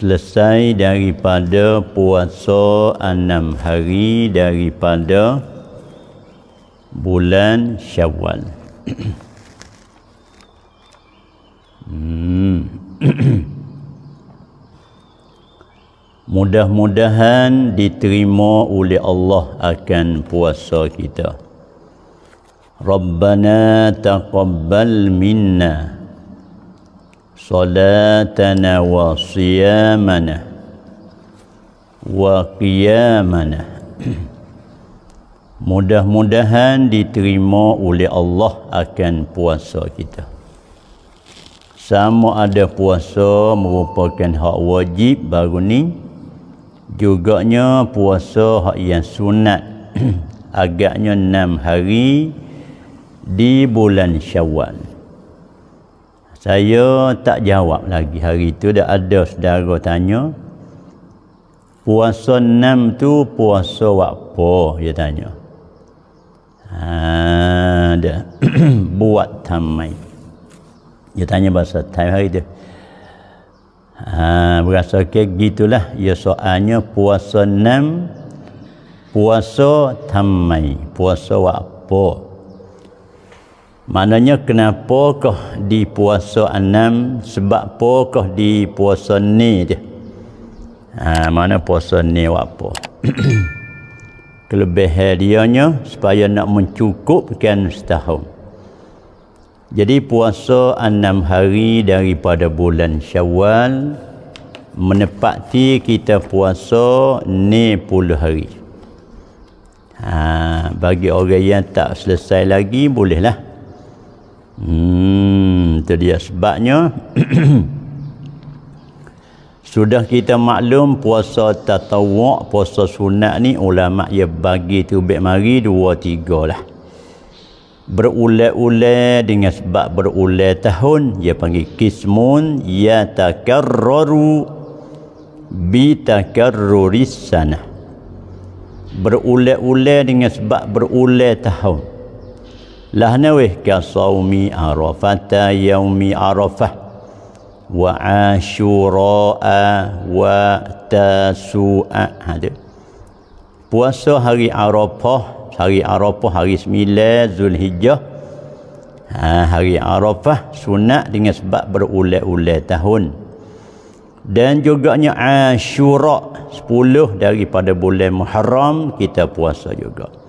selesai daripada puasa enam hari daripada bulan Syawal. Hmm. Mudah-mudahan diterima oleh Allah akan puasa kita. Rabbana taqabbal minna. صلاتنا وصيامنا وقيامنا Mudah-mudahan diterima oleh Allah akan puasa kita. Sama ada puasa merupakan hak wajib baru ni. Juganya puasa hak yang sunat. Agaknya enam hari di bulan syawal saya tak jawab lagi hari itu dah ada saudara tanya puasa enam tu puasa apa dia tanya ada ha, buat tamai dia tanya bahasa Thai hari itu ha, berasa ke gitulah ya soalnya puasa enam puasa tamai puasa apa Maknanya kenapakah di puasa enam sebab pokok di puasa ni dia. Ha, mana puasa ni apa? Kelebihan dianya supaya nak mencukupkan setahun. Jadi puasa enam hari daripada bulan syawal menepati kita puasa ni puluh hari. Ha, bagi orang yang tak selesai lagi bolehlah. lah. Hmm, itu dia sebabnya sudah kita maklum puasa tatawak puasa sunat ni ulama ya bagi tu baik mari dua tiga lah berulai-ulai dengan sebab berulai tahun ia panggil kismun ya takarraru bi takarruris sana berulai-ulai dengan sebab berulai tahun lah lahnaweh ka saumi arafata yaumi arafah wa asyura wa tasu'a hadir puasa hari arafah hari arafah hari 9 zulhijjah ha, hari arafah sunat dengan sebab berulang-ulang tahun dan juganya asyura 10 daripada bulan muharram kita puasa juga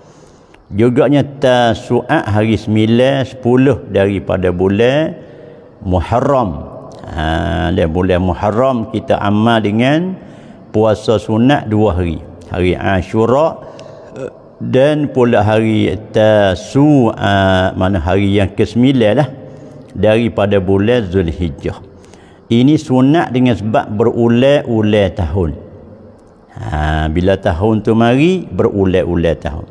juga Juganya tasu'ah hari 9, 10 daripada bulan Muharram. Ha, dan bulan Muharram kita amal dengan puasa sunat dua hari. Hari Ashura dan pula hari tasu'ah, mana hari yang ke-9 lah. Daripada bulan Zulhijjah. Ini sunat dengan sebab berulai-ulai tahun. Ha, bila tahun tu mari, berulai-ulai tahun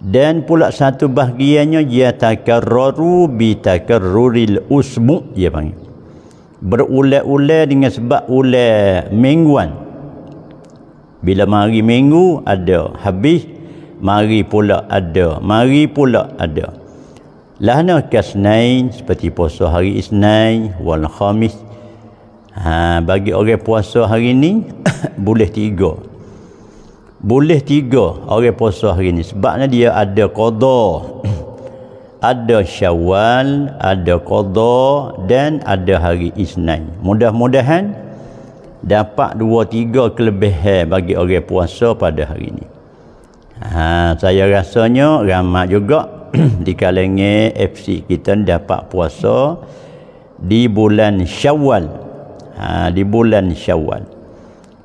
dan pula satu bahagiannya ia takarraru bi takarruril usmu ya bang. berulat-ulat dengan sebab ulat mingguan bila mari minggu ada habis mari pula ada mari pula ada lahna kasnain seperti puasa hari isnain wal khamis ha, bagi orang puasa hari ini boleh tiga boleh tiga orang puasa hari ini sebabnya dia ada qada ada syawal ada qada dan ada hari isnin mudah-mudahan dapat dua tiga kelebihan bagi orang puasa pada hari ini ha, saya rasanya ramai juga di kalengnya FC kita dapat puasa di bulan syawal ha, di bulan syawal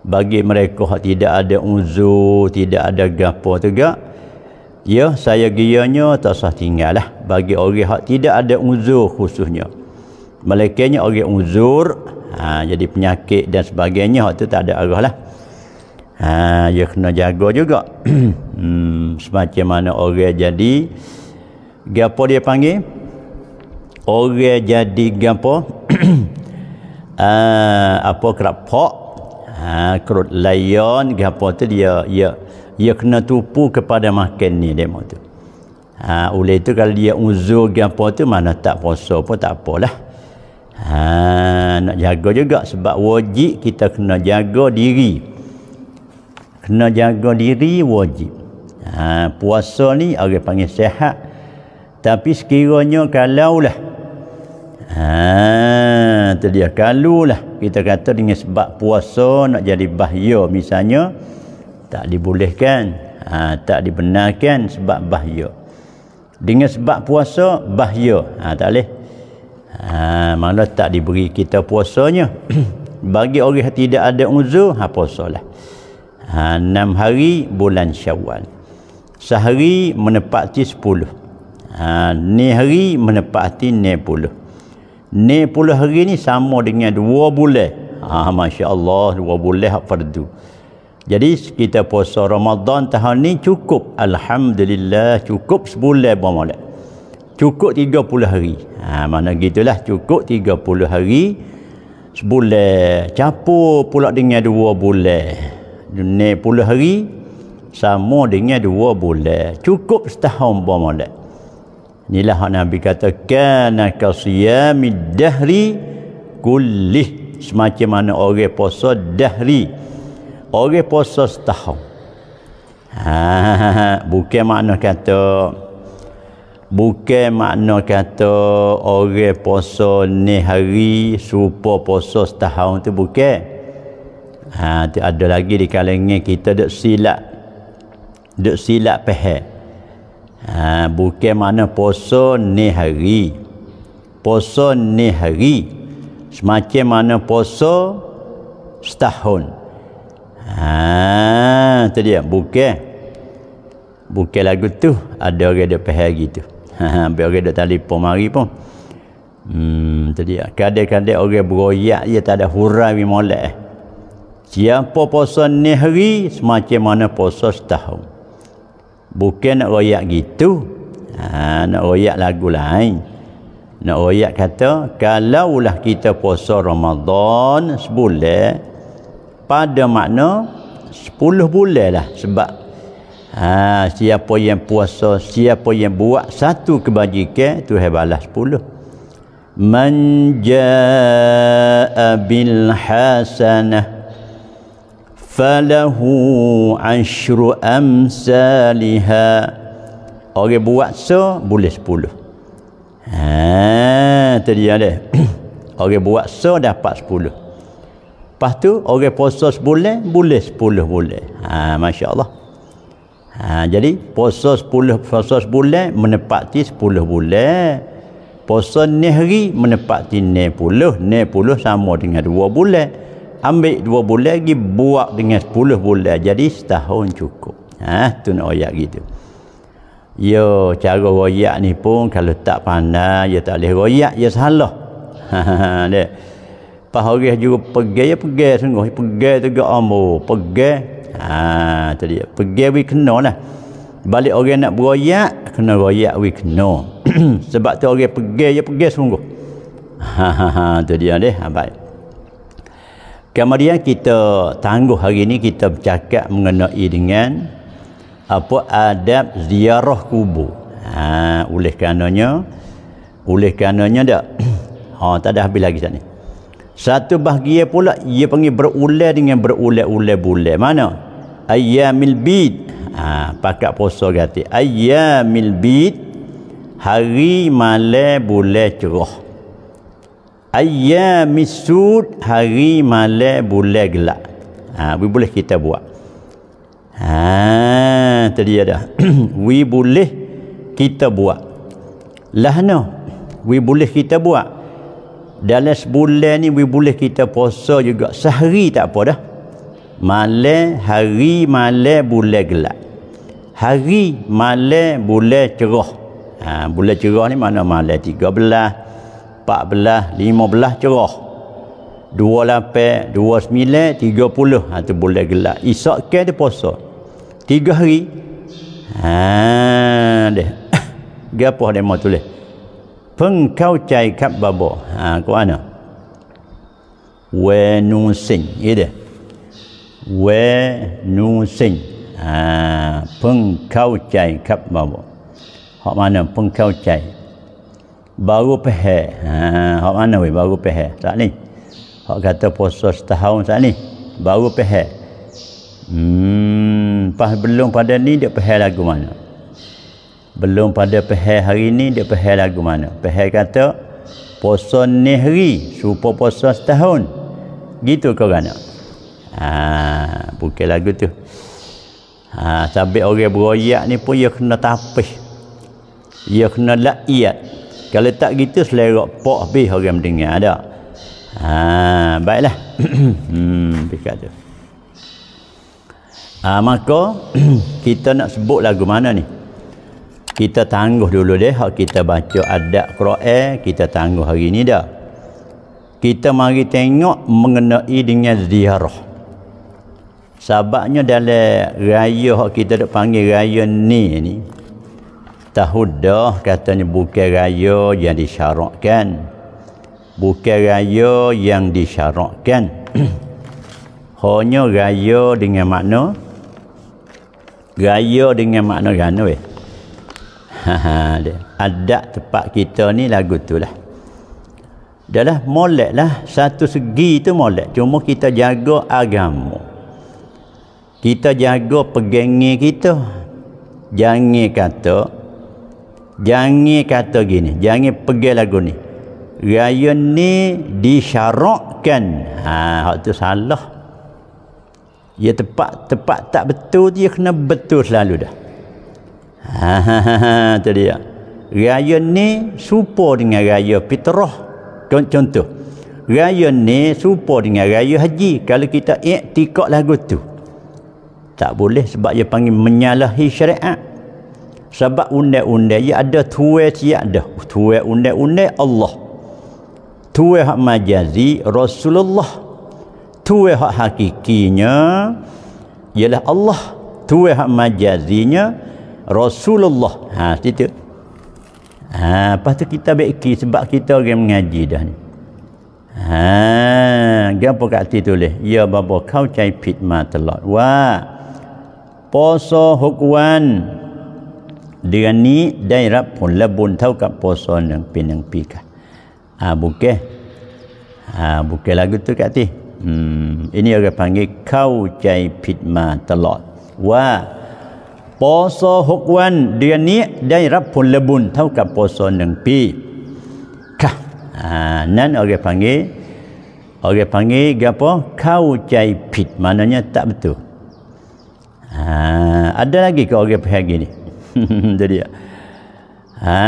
bagi mereka tidak ada uzur, tidak ada gapo juga. Ya, saya gianya tak sah tinggal lah. Bagi orang yang tidak ada uzur khususnya. Melekanya orang uzur, ha, jadi penyakit dan sebagainya, hak tu tak ada arah lah. Ha, ya kena jaga juga. hmm, semacam mana orang jadi, gapo dia panggil? Orang jadi gapo? uh, apa kerap pok ha, kerut layan gapo tu dia ya ya kena tupu kepada makan ni demo tu ha oleh itu kalau dia uzur gapo tu mana tak puasa pun tak apalah ha nak jaga juga sebab wajib kita kena jaga diri kena jaga diri wajib ha puasa ni orang panggil sehat tapi sekiranya kalaulah ha tu dia kalau lah kita kata dengan sebab puasa nak jadi bahaya misalnya tak dibolehkan ha, tak dibenarkan sebab bahaya dengan sebab puasa bahaya ha, tak boleh ha, mana tak diberi kita puasanya bagi orang yang tidak ada uzur ha, puasa lah ha, enam hari bulan syawal sehari menepati sepuluh ha, ni hari menepati ni ni puluh hari ni sama dengan dua bulan ha, Masya Allah dua bulan hak fardu jadi kita puasa Ramadan tahun ni cukup Alhamdulillah cukup sebulan buat malam cukup tiga puluh hari ha, mana gitulah cukup tiga puluh hari sebulan capur pula dengan dua bulan ni puluh hari sama dengan dua bulan cukup setahun buat malam Inilah Nabi kata kana kasiyamid dahri kullih semacam mana orang puasa dahri orang puasa setahun. Ha bukan makna kata bukan makna kata orang puasa ni hari serupa puasa setahun tu bukan. Ha ada lagi di kalangan kita dak silap dak silap faham. Ha, bukan mana poso ni hari. Poso ni hari. Semakin mana poso setahun. Ha, tu dia. Bukan. Bukan lagu tu. Ada orang ada pahal gitu. Ha, ha, biar orang ada telefon mari pun. Hmm, tu dia. Kadang-kadang orang beroyak dia tak ada hurai bimolak. Siapa poso ni hari, semakin mana poso setahun bukan nak royak gitu ha, nak royak lagu lain nak royak kata kalau lah kita puasa Ramadan sebulan pada makna sepuluh bulan lah sebab ha, siapa yang puasa siapa yang buat satu kebajikan tu hebatlah sepuluh. man jaa فله عشر أمثالها orang okay, buat so boleh sepuluh ha, tadi yang ada orang okay, buat so dapat sepuluh lepas tu orang okay, puasa sebulan boleh sepuluh boleh ha, Masya Allah ha, jadi puasa sepuluh puasa sebulan menepati sepuluh bulan puasa ni hari menepati ni puluh ni puluh sama dengan dua bulan ambil dua bulan lagi buat dengan sepuluh bulan jadi setahun cukup ha, tu nak ayat gitu yo cara royak ni pun kalau tak pandai ya tak boleh royak ya salah ha, ha, ha, dia juga pergi ya pergi sungguh pergi tu ke ambo pergi ha tadi pergi we kena lah balik orang nak beroyak kena royak we kena sebab tu orang pergi ya pergi sungguh ha ha ha tu dia deh ha, baik Kemudian kita tangguh hari ini kita bercakap mengenai dengan apa adab ziarah kubur. Ha, oleh kerananya oleh kerananya dak. Ha tak ada habis lagi sini. Satu bahagian pula ia panggil berulah dengan berulah-ulah bulan. Mana? Ayyamil bid. Ha pakat puasa gati. Ayyamil bid hari malam bulan cerah ayyam sud hari malam bulan gelap ha we boleh kita buat ha tadi ada we boleh kita buat lah no we boleh kita buat dalam sebulan ni we boleh kita puasa juga sehari tak apa dah malam hari malam bulan gelap hari malam bulan cerah ha bulan cerah ni mana malam 13 14, 15 cerah. 28, 29, 30. Ha, itu boleh gelap. Isak ke dia puasa. Tiga hari. Ha, deh. Gapah dia mahu tulis. Pengkau cai kap babo. Ha, ke mana? Wenusing. Ya dia. Wenusing. Ha, pengkau cai kap babo. Hak mana? Pengkau cai baru pehek ha, orang mana we? baru pehek saat ni orang kata puasa setahun saat ni baru pehek hmm pas belum pada ni dia pehek lagu mana belum pada pehek hari ni dia pehek lagu mana pehek kata puasa ni hari supaya puasa setahun gitu kau kena ha, bukan lagu tu ha, sampai orang beroyak ni pun dia kena tapih dia kena laiat kalau tak kita selera pok habis orang mendengar ada. Ha, baiklah. hmm, pika tu. Ha, maka kita nak sebut lagu mana ni? Kita tangguh dulu deh hak kita baca adat Quran, kita tangguh hari ni dah. Kita mari tengok mengenai dengan ziarah. Sebabnya dalam raya hak kita dak panggil raya ni ni, tahun dah katanya bukan raya yang disyarakkan bukan raya yang disyarakkan hanya raya dengan makna raya dengan makna rana weh adat tempat kita ni lagu tu lah adalah molek lah satu segi tu molek cuma kita jaga agama kita jaga pegangi kita jangan kata jangan kata gini jangan pergi lagu ni raya ni disyarakkan ha hak tu salah dia ya, tepat tepat tak betul dia kena betul selalu dah ha, ha, ha, ha tu dia raya ni serupa dengan raya fitrah contoh raya ni serupa dengan raya haji kalau kita iktikad lagu tu tak boleh sebab dia panggil menyalahi syariat sebab undai-undai ia ya ada tuwe tiak ya ada tuwe undai-undai Allah tuwe hak majazi Rasulullah tuwe hak hakikinya ialah Allah tuwe hak majazinya Rasulullah ha titik ha lepas tu kita baikki sebab kita orang mengaji dah ni ha gapo kat situ leh ya babo kau cai pit ma telot wa poso hukuan เดือนนี้ได้รับผล,ลบุญเท่ากับโพซอนหนึ่งปีหนึ่งปีกันอ่าบุกเกอ่าบุกเกลากุตุกะที่อืมอันนี้เราพังงี้เข้าใจผิดมาตลอดว่าโพซอหกวันเดือนนี้ได้รับผล,ลบุญเท่ากับโพซอนหนึ่งปีค่ะอ่านั่นเราพังงี้เราพังงี้กับพอเข้าใจผิดมานนี้ตับตัวอ่าอันเดียวกันก็เราพังงี้ jadi ha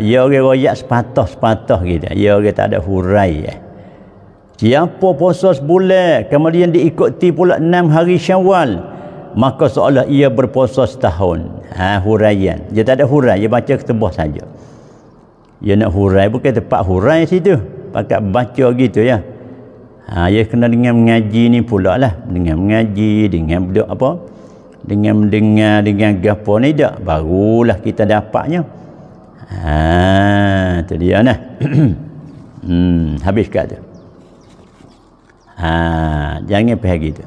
ya orang royak sepatah-sepatah gitu ya orang tak ada hurai eh. siapa puasa sebulan kemudian diikuti pula enam hari syawal maka seolah ia berpuasa setahun ha huraian dia tak ada hurai dia baca ketebah saja dia nak hurai bukan tempat hurai situ pakat baca gitu ya ha dia ya kena dengan mengaji ni pula lah dengan mengaji dengan apa dengan mendengar dengan gapo ni dak barulah kita dapatnya ha tu dia nah hmm habis kat tu ha jangan pergi gitu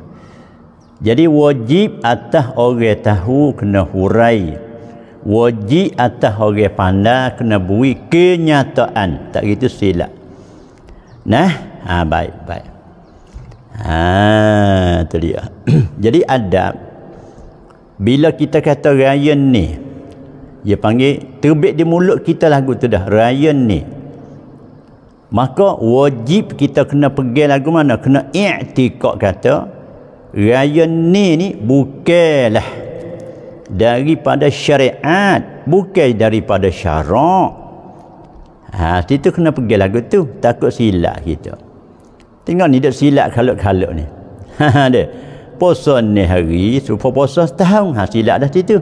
jadi wajib atas orang tahu kena hurai wajib atas orang pandai kena bui kenyataan tak gitu silap nah ha baik baik ha tu dia jadi adab bila kita kata Ryan ni dia panggil terbit di mulut kita lagu tu dah Ryan ni maka wajib kita kena pergi lagu mana kena i'tikad kata Ryan ni ni bukalah daripada syariat bukan daripada syarak ha itu kena pergi lagu tu takut silap kita tengok ni dia silap kalau-kalau ni ha dia puasa ni hari supaya puasa setahun ha silap dah situ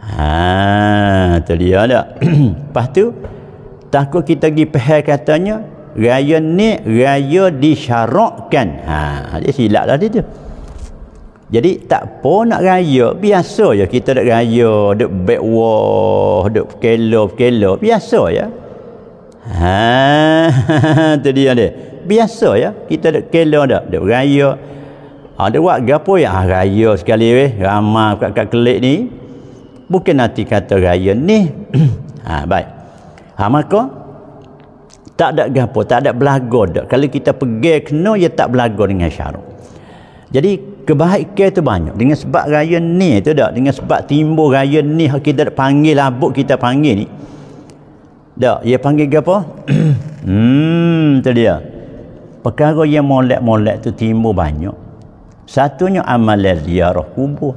ha tu dia dak lepas tu takut kita pergi pahal katanya raya ni raya disyarakkan ha dia silap dah situ jadi tak apa nak raya biasa ya kita nak raya duk back wall duk kelo kelo biasa ya ha tu dia dia biasa ya kita nak kelo dah, duk raya ada ha, buat gapo yang ah, raya sekali weh ramah kat kat kelik ni bukan nanti kata raya ni ha baik ha maka tak ada gapo tak ada belago dak kalau kita pergi kena ya tak belago dengan syarat jadi kebaikan itu banyak dengan sebab raya ni tu dak dengan sebab timbul raya ni ha, kita dak panggil labuk kita panggil ni dak ya panggil gapo hmm tu dia perkara yang molek-molek tu timbul banyak Satunya amalan ziarah kubur.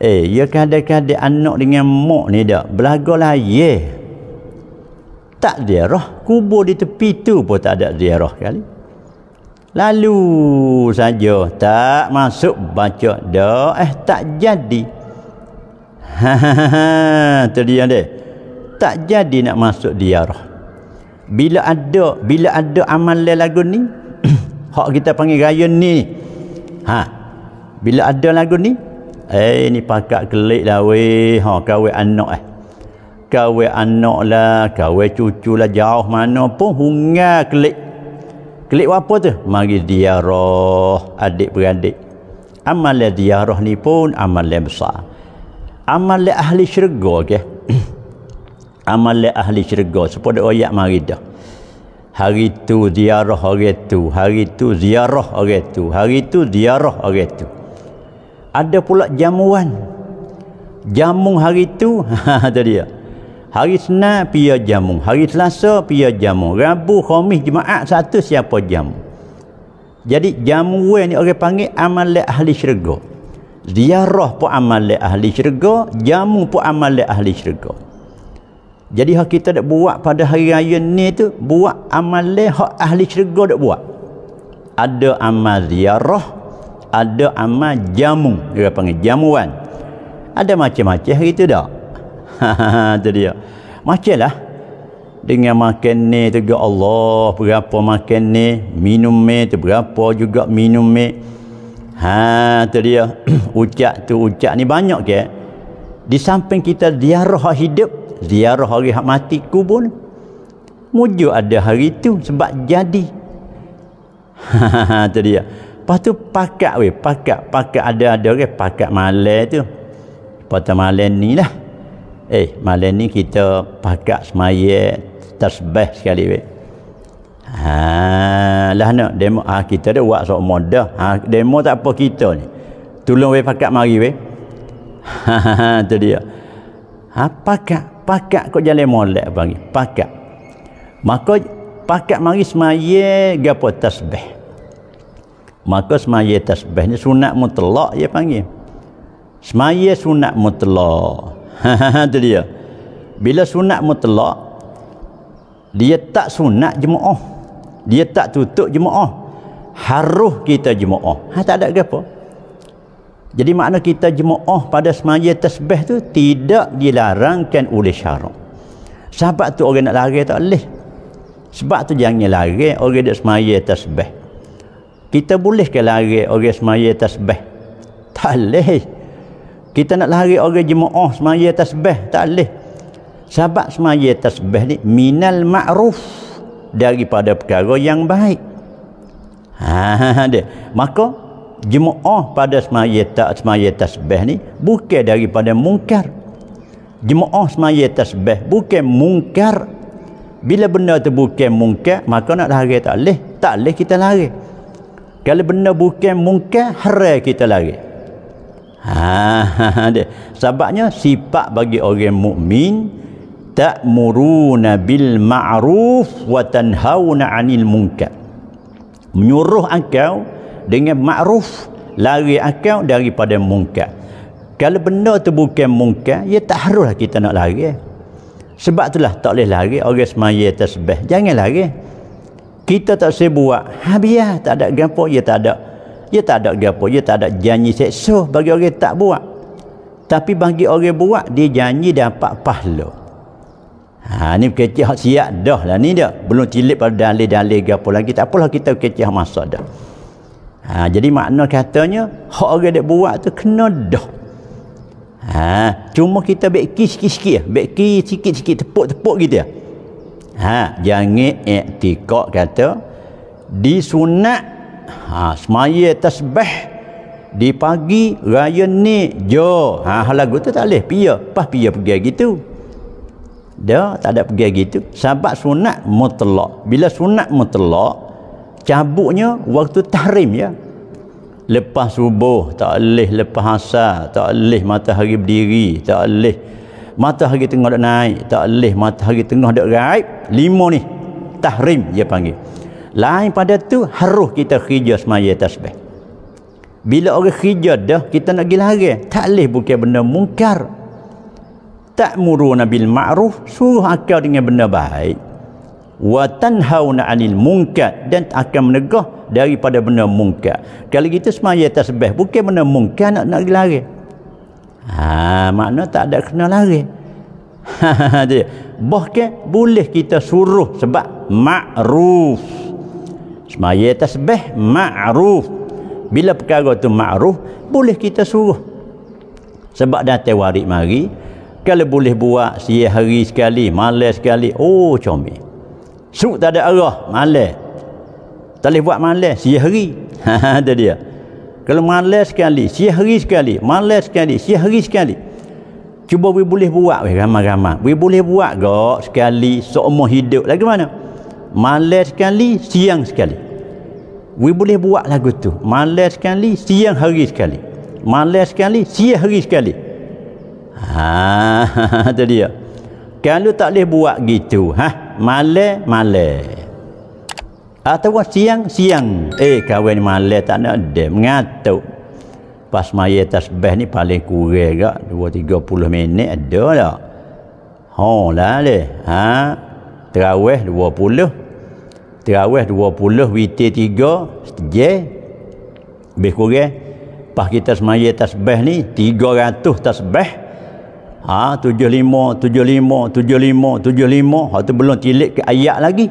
Eh, ya kadang-kadang anak dengan mak ni dah belagalah ye. Tak ziarah kubur di tepi tu pun tak ada ziarah kali. Lalu saja tak masuk baca dah eh tak jadi. Ha tu dia Tak jadi nak masuk ziarah. Bila ada bila ada amalan lagu ni hak kita panggil raya ni Ha. Bila ada lagu ni, eh ni pakak kelik lah weh. Ha kawe anak eh. Kawe anak lah, kawe cucu lah jauh mana pun hunga kelik. Kelik apa tu? Mari roh adik beradik. Amal dia roh ni pun amal yang besar. Amal ahli syurga ke? Okay? amal ahli syurga. Sepada ayat mari dah hari tu ziarah orang tu hari tu ziarah orang tu hari tu ziarah orang tu ada pula jamuan jamu hari tu ada dia hari sena pia jamu hari selasa pia jamu rabu khamis jumaat satu siapa jamu jadi jamu ni orang panggil amal ahli syurga ziarah pun amal ahli syurga jamu pun amal ahli syurga jadi hak kita nak buat pada hari raya ni tu buat amalan hak ahli syurga nak buat. Ada amal ziarah, ada amal jamu, dia panggil jamuan. Ada macam-macam hari tu dak? tu dia. Macamlah dengan makan ni juga Allah berapa makan ni minum ni tu berapa juga minum ni ha tu dia ucap tu ucap ni banyak ke di samping kita diarah hidup ziarah hari hak mati kubur ni mujo ada hari tu sebab jadi tu dia lepas tu pakat weh pakat pakat ada ada ke pakat malam tu pada malam ni lah eh malam ni kita pakat semayat tasbih sekali weh Ha lah nak demo ah kita dah buat sok modah. Ha demo tak apa kita ni. Tolong we pakat mari we. Ha ha ha tu dia. Ha pakat pakat kau jalan molek bagi pakat maka pakat mari semaya gapo tasbih maka semaya tasbih ni sunat mutlak ya panggil semaya sunat mutlak tu dia bila sunat mutlak dia tak sunat jemaah dia tak tutup jemaah haruh kita jemaah ha, tak ada gapo jadi makna kita jemaah pada semaya tasbih tu tidak dilarangkan oleh syarak. Sebab tu orang nak lari tak boleh. Sebab tu jangan lari orang nak semaya tasbih. Kita boleh ke lari orang semaya tasbih? Tak boleh. Kita nak lari orang jemaah semaya tasbih tak boleh. Sebab semaya tasbih ni minal ma'ruf daripada perkara yang baik. Ha, ha, ha, maka jemaah pada semaya tak semaya tasbih ni bukan daripada mungkar jemaah semaya tasbih bukan mungkar bila benda tu bukan mungkar maka nak lari tak leh tak leh kita lari kalau benda bukan mungkar haram kita lari ha, ha, ha de. sebabnya sifat bagi orang mukmin tak ta'muruna bil ma'ruf wa tanhauna 'anil mungkar. menyuruh engkau dengan makruf lari akal daripada mungkar kalau benda tu bukan mungkar ya tak haruslah kita nak lari eh. sebab itulah tak boleh lari orang semaya tasbih jangan lari kita tak sibuk buat habiah tak ada gapo ya tak ada ya tak ada gapo ya tak ada janji seksa bagi orang tak buat tapi bagi orang buat dia janji dapat pahala Ha, ni kecil hak siap dah lah ni dah. Belum cilip pada dalil-dalil ke lagi. Tak apalah kita kecil masa dah. Ha, jadi makna katanya hak orang dia buat tu kena dah. Ha, cuma kita beki lah. sikit-sikit ah, beki sikit-sikit tepuk-tepuk gitu lah. Ha, jangan i'tikad kata di sunat ha semaya tasbih di pagi raya ni jo. Ha lagu tu tak leh pia, pas pia pergi gitu. Dah tak ada pergi gitu. Sebab sunat mutlak. Bila sunat mutlak, Cabutnya waktu tahrim ya lepas subuh tak leh lepas asar tak leh matahari berdiri tak leh matahari tengah dak naik tak leh matahari tengah dak gaib lima ni tahrim dia panggil lain pada tu haruh kita kerja semaya tasbih bila orang kerja dah kita nak gilarang tak leh bukan benda mungkar tak muru nabil ma'ruf suruh akal dengan benda baik wa tanhauna 'anil munkar dan akan menegah daripada benda mungkar. Kalau kita semaya tasbih bukan benda mungkar nak nak lari. Ha makna tak ada kena lari. Jadi bahkan boleh kita suruh sebab ma'ruf. Semaya tasbih ma'ruf. Bila perkara itu ma'ruf boleh kita suruh. Sebab dah warik mari kalau boleh buat sehari sekali, malam sekali, oh comel. Suk tak ada arah, malas. Tak boleh buat malas, siap hari. Itu dia. Kalau malas sekali, siap hari sekali, malas sekali, siap hari sekali. Cuba we boleh buat we ramai-ramai. We boleh buat gak sekali seumur hidup. Lagi mana? Malas sekali, siang sekali. We boleh buat lagu tu. Malas sekali, siang hari sekali. Malas sekali, siang hari sekali. Ha, itu dia. Kalau tak boleh buat gitu, ha? malam malam atau ah, siang siang eh kawin malam tak nak ada mengatuk pas maya tasbih ni paling kurang gak tiga puluh minit ada tak ha lah le ha terawih 20 terawih puluh. witi tiga, sejak lebih kurang pas kita semaya tasbih ni tiga 300 tasbih Ha 75 75 75 75 waktu belum tilik ke ayat lagi.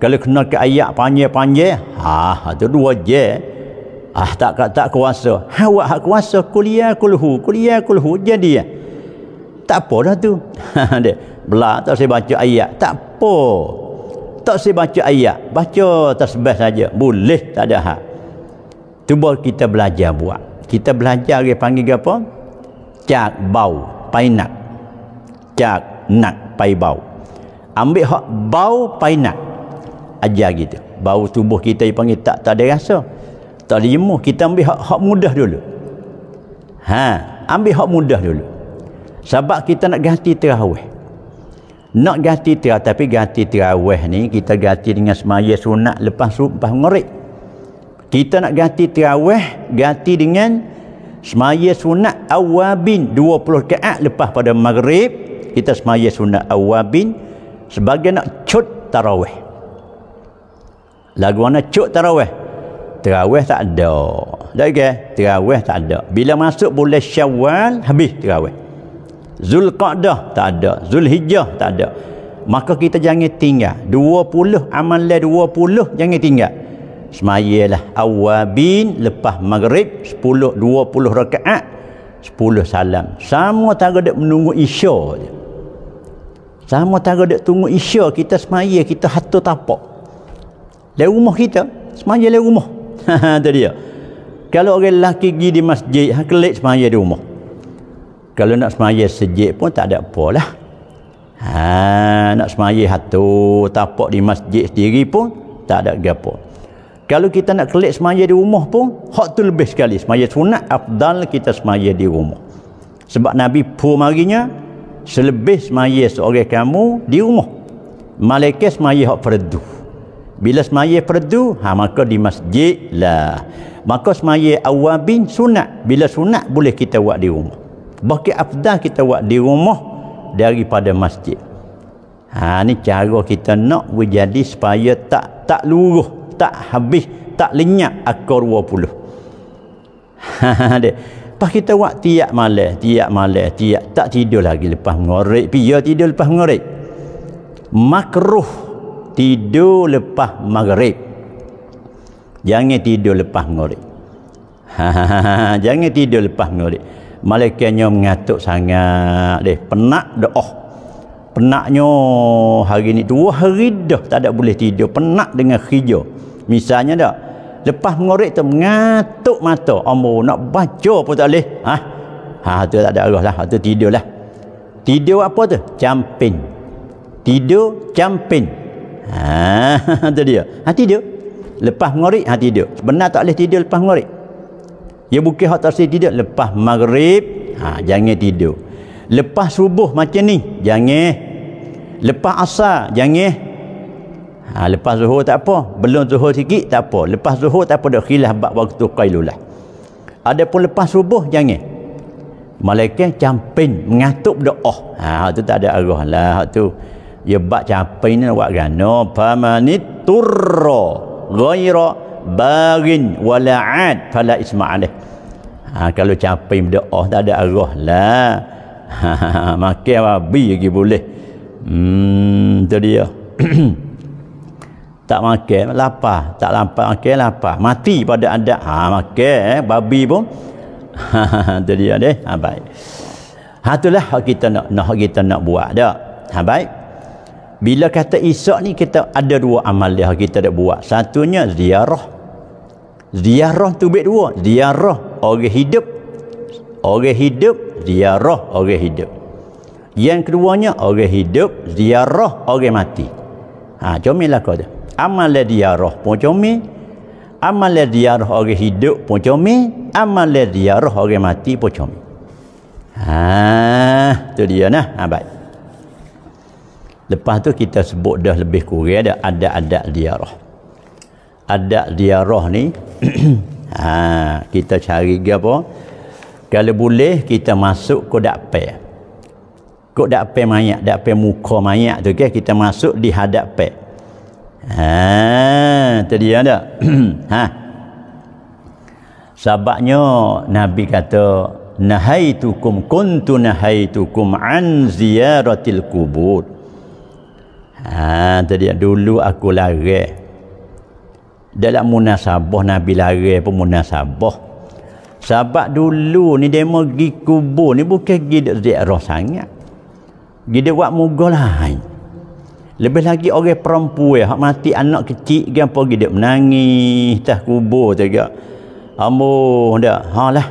Kalau kena ke ayat panjang-panjang, ha itu ha, dua je. Ah tak tak kuasa. Ha wak hak kuasa kuliah kulhu, kuliah kulhu jadi ya. Tak apa dah tu. Ha belak tak saya baca ayat. Tak apa. Tak saya baca ayat. Baca tasbih saja. Boleh tak ada hak. Cuba kita belajar buat. Kita belajar dia panggil apa? Cak bau painat jak nak pai ambil hak bau painat ajar gitu bau tubuh kita yang panggil tak tak ada rasa tak ada kita ambil hak hak mudah dulu ha ambil hak mudah dulu sebab kita nak ganti terawih nak ganti terawih tapi ganti terawih ni kita ganti dengan semaya sunat lepas sumpah ngorek kita nak ganti terawih ganti dengan semaya sunat awabin 20 kaat lepas pada maghrib kita semaya sunat awabin sebagai nak cut tarawih lagu mana cut tarawih tarawih tak ada dah ke tarawih tak ada bila masuk boleh syawal habis tarawih Zulqa'dah tak ada Zulhijjah tak ada maka kita jangan tinggal 20 amalan 20 jangan tinggal semayalah awabin lepas maghrib 10 20 rakaat 10 salam sama tak ada menunggu isya je sama tak ada tunggu isya kita semaya kita hatu tapak dari rumah kita semaya dari rumah tu dia kalau orang lelaki pergi di masjid ha kelik semaya di rumah kalau nak semaya sejik pun tak ada apa lah ha, nak semaya hatu tapak di masjid sendiri pun tak ada gapo. apa kalau kita nak kelik semaya di rumah pun hak tu lebih sekali semaya sunat afdal kita semaya di rumah sebab Nabi pun marinya selebih semaya seorang kamu di rumah malaikat semaya hak perdu bila semaya perdu ha, maka di masjid lah maka semaya awabin sunat bila sunat boleh kita buat di rumah bahkan afdal kita buat di rumah daripada masjid ha, ni cara kita nak menjadi supaya tak tak luruh tak habis tak lenyap akor 20 lepas kita buat tiap malam tiap malam tiap tak tidur lagi lepas mengorek pia ya tidur lepas mengorek makruh tidur lepas maghrib jangan tidur lepas mengorek jangan tidur lepas mengorek malaikatnya mengatuk sangat deh penat dah oh penatnya hari ni dua hari dah tak ada boleh tidur penat dengan hijau misalnya dah lepas mengorek tu mengatuk mata umur nak baca pun tak boleh ha? ha tu tak ada arah lah ha, tu tidur lah tidur apa tu camping tidur camping ha tu dia ha tidur lepas mengorek ha tidur benar tak boleh tidur lepas mengorek ya bukit hak tersih tidur lepas maghrib ha jangan tidur lepas subuh macam ni jangan lepas asar jangan Ha, lepas zuhur tak apa. Belum zuhur sikit tak apa. Lepas zuhur tak apa. Dah khilaf bak waktu qailulah. Ada pun lepas subuh jangan. Malaikat camping mengatup doa. Ha, hak tu tak ada arah lah. Hak tu. Ya bak camping ni buat gana. Pamanit turra ghaira bagin wala fala isma'alih. Ha, kalau capai berdoa tak ada arah lah ha, makan babi lagi boleh hmm tu dia tak makan lapar tak lapar makan lapar mati pada adat ha makan eh, babi pun ha dia deh ha baik ha itulah kita nak nak hak kita nak buat dak ha baik bila kata esok ni kita ada dua amal dia kita nak buat satunya ziarah ziarah tu baik dua ziarah orang hidup orang hidup ziarah orang hidup yang keduanya orang hidup ziarah orang mati ha jomilah kau dia amal dia roh pun comel amal dia roh orang hidup pun comel amal dia roh orang mati pun comel ha tu dia nah ha, baik lepas tu kita sebut dah lebih kurang ada adat-adat dia roh adat dia roh ni ha kita cari ke apa kalau boleh kita masuk ke dakpe ke dakpe mayat dakpe muka mayat tu ke okay? kita masuk di hadap pe. Ha, tadi ada. ha. Sebabnya Nabi kata nahaitukum kuntu nahaitukum an ziyaratil kubur. Ha, tadi dulu aku lari. Dalam munasabah Nabi lari pun munasabah. Sebab dulu ni dia pergi kubur ni bukan pergi ziarah sangat. Gide buat mugolah. Lebih lagi orang perempuan hak mati anak kecil dia pergi dia menangis tah kubur tu gak. Ambo ndak. Ha lah.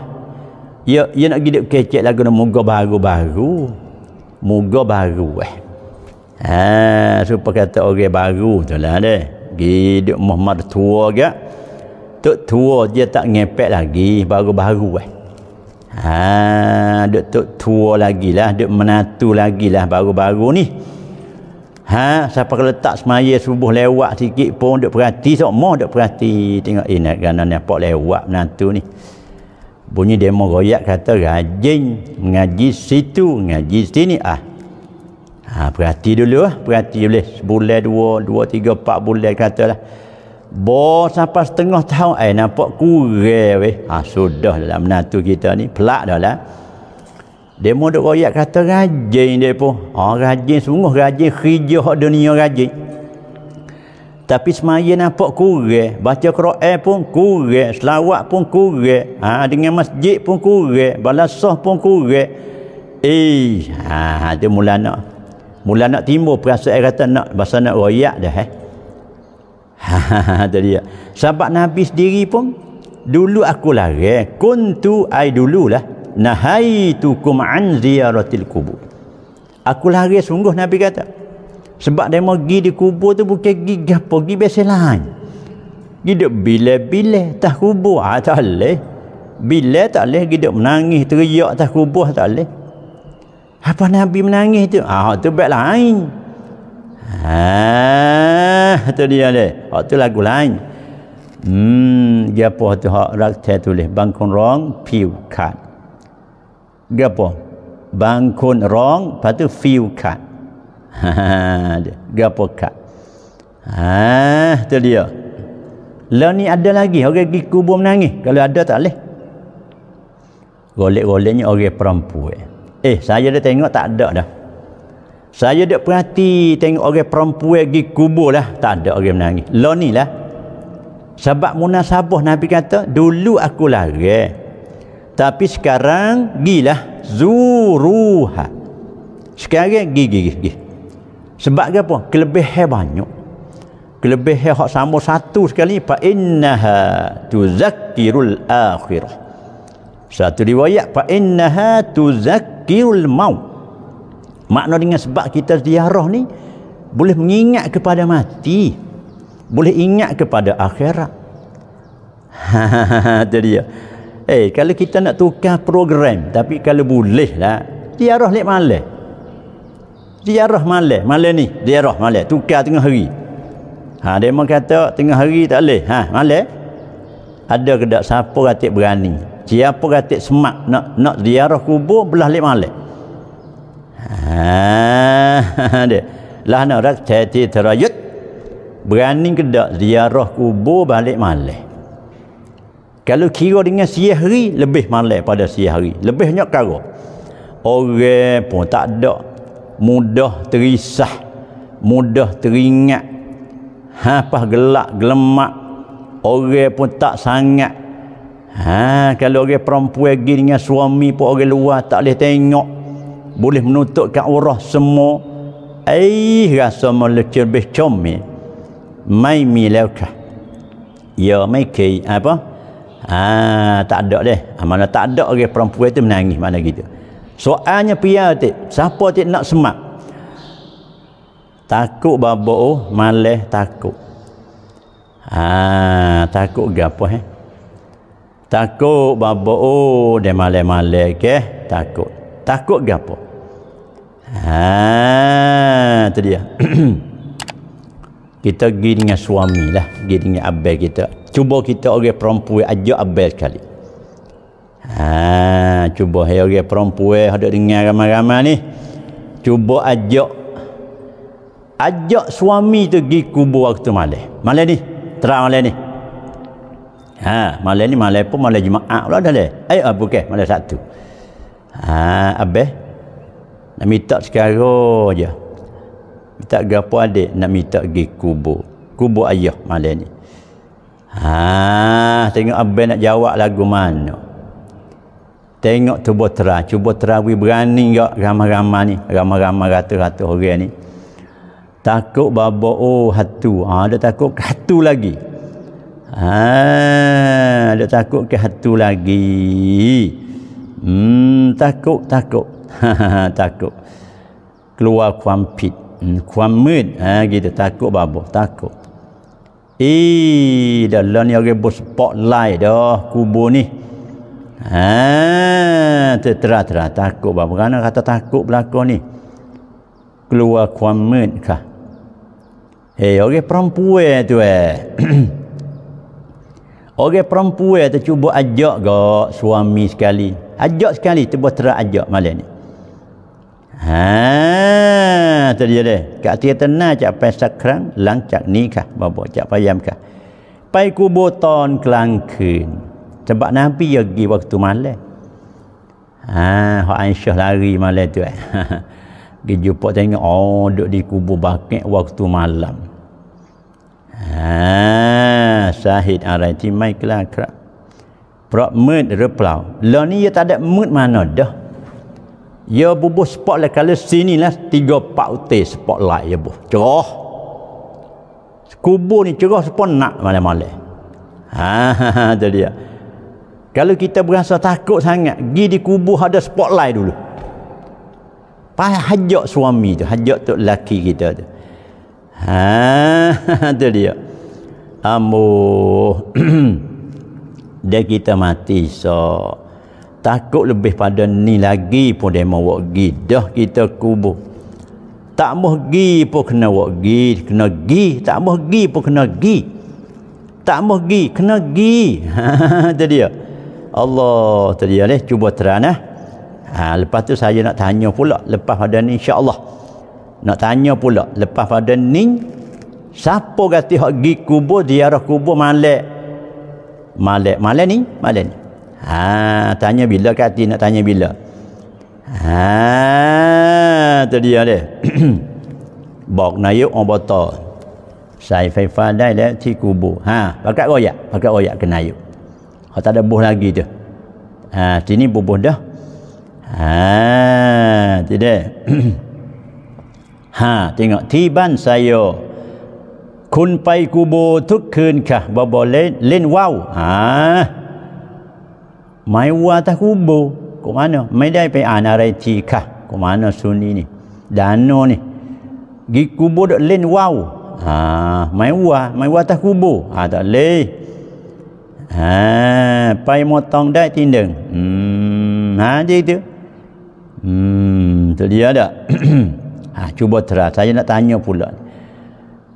Ya ya nak gidik kecek lagu nak moga baru-baru. Moga baru eh. Ha supaya kata orang baru tu lah deh. Gidik Muhammad tua dia Tok tua dia tak ngepek lagi baru-baru eh. Ha dok tok tua lagilah dok menatu lagilah baru-baru ni. Ha, siapa kalau letak semaya subuh lewat sikit pun duk perhati, sok semua duk perhati. Tengok eh nak kena nampak lewat menantu ni. Bunyi demo royak kata rajin mengaji situ, mengaji sini ah. Ha, perhati dulu ah, perhati boleh sebulan dua, dua, tiga, empat bulan katalah. Bo sampai setengah tahun eh nampak kurang weh. Ha dalam menantu kita ni pelak dah lah. Demo dok royak kata rajin dia pun. Ha oh, rajin sungguh rajin khijah dunia rajin. Tapi semaya nampak kurang, baca Quran pun kurang, selawat pun kurang, ha, dengan masjid pun kurang, balasah pun kurang. Eh, ha, tu ha, mula nak, mula nak timbul perasaan kata nak, bahasa nak royak dah. Eh. Ha, ha, ha dia. Sahabat Nabi sendiri pun, dulu aku lari, kuntu ai dulu lah nahaitukum an ziyaratil kubur aku lari sungguh Nabi kata sebab dia mau pergi di kubur tu bukan pergi gapo pergi biasa lain gitu bila-bila tak kubur ha, tak boleh bila tak boleh gitu menangis teriak tak kubur tak boleh apa Nabi menangis tu ah ha, tu baik lain Ah, ha, tu dia le. Hak tu lagu lain. Hmm, dia apa tu hak rak tulis bangkon rong piu kat dia apa bangkun rong, lepas tu few cut dia apa cut ah tu dia lah ni ada lagi orang pergi kubur menangis kalau ada tak boleh golek-goleknya orang perempuan eh saya dah tengok tak ada dah saya dah perhati tengok orang perempuan pergi kubur lah tak ada orang menangis lah ni lah sebab munasabah Nabi kata dulu aku lari tapi sekarang gilah zuruha. Sekarang kan, gi gi gi. Sebab ke apa? Kelebihan banyak. Kelebihan hak sama satu sekali fa innaha tuzakkirul akhirah. Satu riwayat fa innaha tuzakkirul maut. Makna dengan sebab kita ziarah ni boleh mengingat kepada mati. Boleh ingat kepada akhirat. Ha ha ha dia. Eh, kalau kita nak tukar program, tapi kalau boleh lah, ziarah malah, dia Ziarah malah malah ni, dia ziarah malah tukar tengah hari. Ha, dia memang kata tengah hari tak boleh. Ha, malam. Ada ke tak siapa kata berani? Siapa kata semak nak nak ziarah kubur belah lek malah. Ha, dia. Lah nak rak tati terayut. Berani ke tak ziarah kubur balik malah kalau kira dengan siang hari lebih malai pada siang hari lebih banyak kara orang pun tak ada mudah terisah mudah teringat ha apa gelak gelemak orang pun tak sangat ha kalau orang perempuan pergi dengan suami pun orang luar tak boleh tengok boleh menutup menutupkan urah semua eh rasa melecur lebih comel mai milaukah ya mai ke apa Ah, tak ada deh. Ha, mana tak ada orang okay, perempuan itu menangis mana gitu. Soalnya pia ti, siapa ti nak semak? Takut babo oh, malas takut. Ah, takut gapo eh? Takut babo oh, dia malas-malas ke? Takut. Takut gapo? Ha, tu dia. kita pergi dengan suami lah, pergi dengan abang kita cuba kita orang perempuan ajak abel sekali ha cuba hai orang perempuan ada dengar ramai-ramai ni cuba ajak ajak suami tu pergi kubur waktu malam malam ni terang malam ni ha malam ni malam pun malam jumaat pula dah leh ayo ah, bukan malam satu ha abel nak minta sekarang aja minta gapo adik nak minta pergi kubur kubur ayah malam ni Ha, tengok abang nak jawab lagu mana. Tengok tubuh tera, cuba terawi berani gak ramai-ramai ni, ramai-ramai ratu-ratu orang ni. Takut babo oh hatu. Ha, ada takut hatu lagi. Ha, ada takut ke hatu lagi. Hmm, takut, takut. takut. Keluar kuampit, hmm, ha, gitu takut babo, takut. Eh, dah lah ni orang buat spotlight dah kubur ni. Ha, tetra tera takut bab kerana kata takut belaka ni. Keluar kuamet kah? Eh, hey, orang perempuan tu eh. orang perempuan tu cuba ajak gak suami sekali. Ajak sekali tiba-tiba ajak malam ni. ฮะจะดียวเลยกะเทียตน่าจะไปสักครั้งหลังจากนี้ค่ะบ่บจะพยายามค่ะไปกูโบตอนกลางคืนจะบะน้ำพี่อยากี่วันตุมาเลยฮะเขาอันเชลารีมาเลยด้วยกิจุปตะเงาอดดีกูโบบักเนวันตุมาลัมฮะสาเหตุอะไรที่ไม่กล้าครับเพราะมืดหรือเปล่าแล้วนี้จะัดมืดมาหนอดเด้อ ya bubuh spot lah kalau sini lah tiga pak utih sepak lah ya bubuh cerah kubur ni cerah sepak nak malam-malam ha ha ha dia kalau kita berasa takut sangat gi di kubur ada spot spotlight dulu pas hajak suami tu hajak tu lelaki kita tu ha, ha, ha tu dia amboh dia kita mati sok takut lebih pada ni lagi pun dia mahu pergi dah kita kubur tak mahu pergi pun kena pergi kena pergi tak mahu pergi pun kena pergi tak mahu pergi kena pergi itu dia Allah itu dia ni cuba terang eh? ha, lepas tu saya nak tanya pula lepas pada ni insyaAllah nak tanya pula lepas pada ni siapa kata pergi kubur diarah kubur malek malek malek ni malek ni Ha, tanya bila kati nak tanya bila? Ha, tu dia dia. Bok naya orang botol. Sai faifa dai le ti kubu. Ha, pakat royak, pakat royak kena yuk. Kau tak ada buh lagi tu. Ha, sini bubuh dah. Ha, tidak. ha, tengok tiban saya. Kun pai kubu tu kah bo boleh len wow. Ha mai wa atas kubur kok mana mai dai pe anarai tika kok mana sunni ni dano ni gi kubur dok len wau ha mai wa mai wa atas kubur ha tak le ha pai motong dai tindeng hmm ha je itu hmm tu dia ada ha cuba terah saya nak tanya pula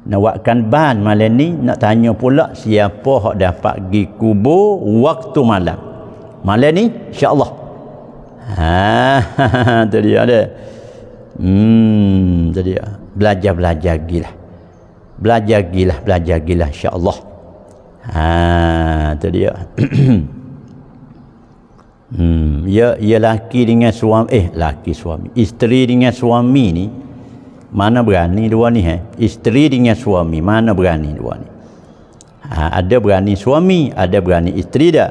nak buatkan ban malam ni nak tanya pula siapa yang dapat gi kubur waktu malam Malam ni insya-Allah. Ha tu ada. Hmm tu belajar-belajar gilah. Belajar gilah, belajar gilah lah, lah, insya-Allah. Ha tu dia. hmm ya ya laki dengan suami eh laki suami isteri dengan suami ni mana berani dua ni eh isteri dengan suami mana berani dua ni ha, ada berani suami ada berani isteri dah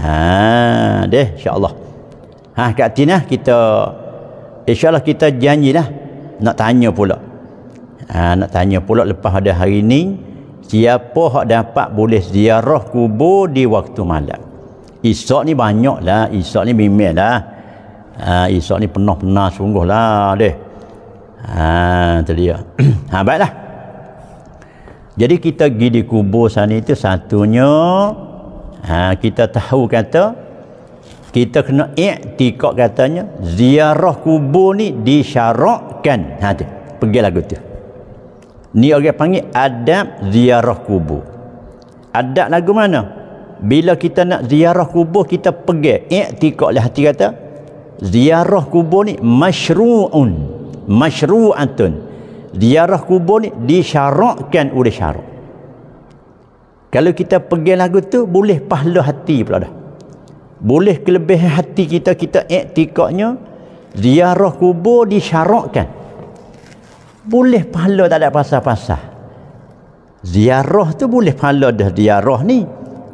Ha, deh insya-Allah. Ha, kat tinah kita insya-Allah kita janjilah nak tanya pula. Ha, nak tanya pula lepas ada hari ni siapa hak dapat boleh ziarah kubur di waktu malam. Esok ni banyaklah, esok ni bimbinglah. Ha, esok ni penuh sungguh lah deh. Ha, terlihat. ha, baiklah. Jadi kita pergi di kubur sana itu satunya ha, kita tahu kata kita kena iktikad katanya ziarah kubur ni disyarakkan ha tu pergi lagu tu ni orang panggil adab ziarah kubur adab lagu mana bila kita nak ziarah kubur kita pergi iktikad lah hati kata ziarah kubur ni masyru'un masyru'atun ziarah kubur ni disyarakkan oleh syarak kalau kita pergi lagu tu boleh pahala hati pula dah. Boleh kelebihan hati kita kita iktikadnya ziarah kubur disyarakkan. Boleh pahala tak ada pasal-pasal. Ziarah tu boleh pahala dah ziarah ni.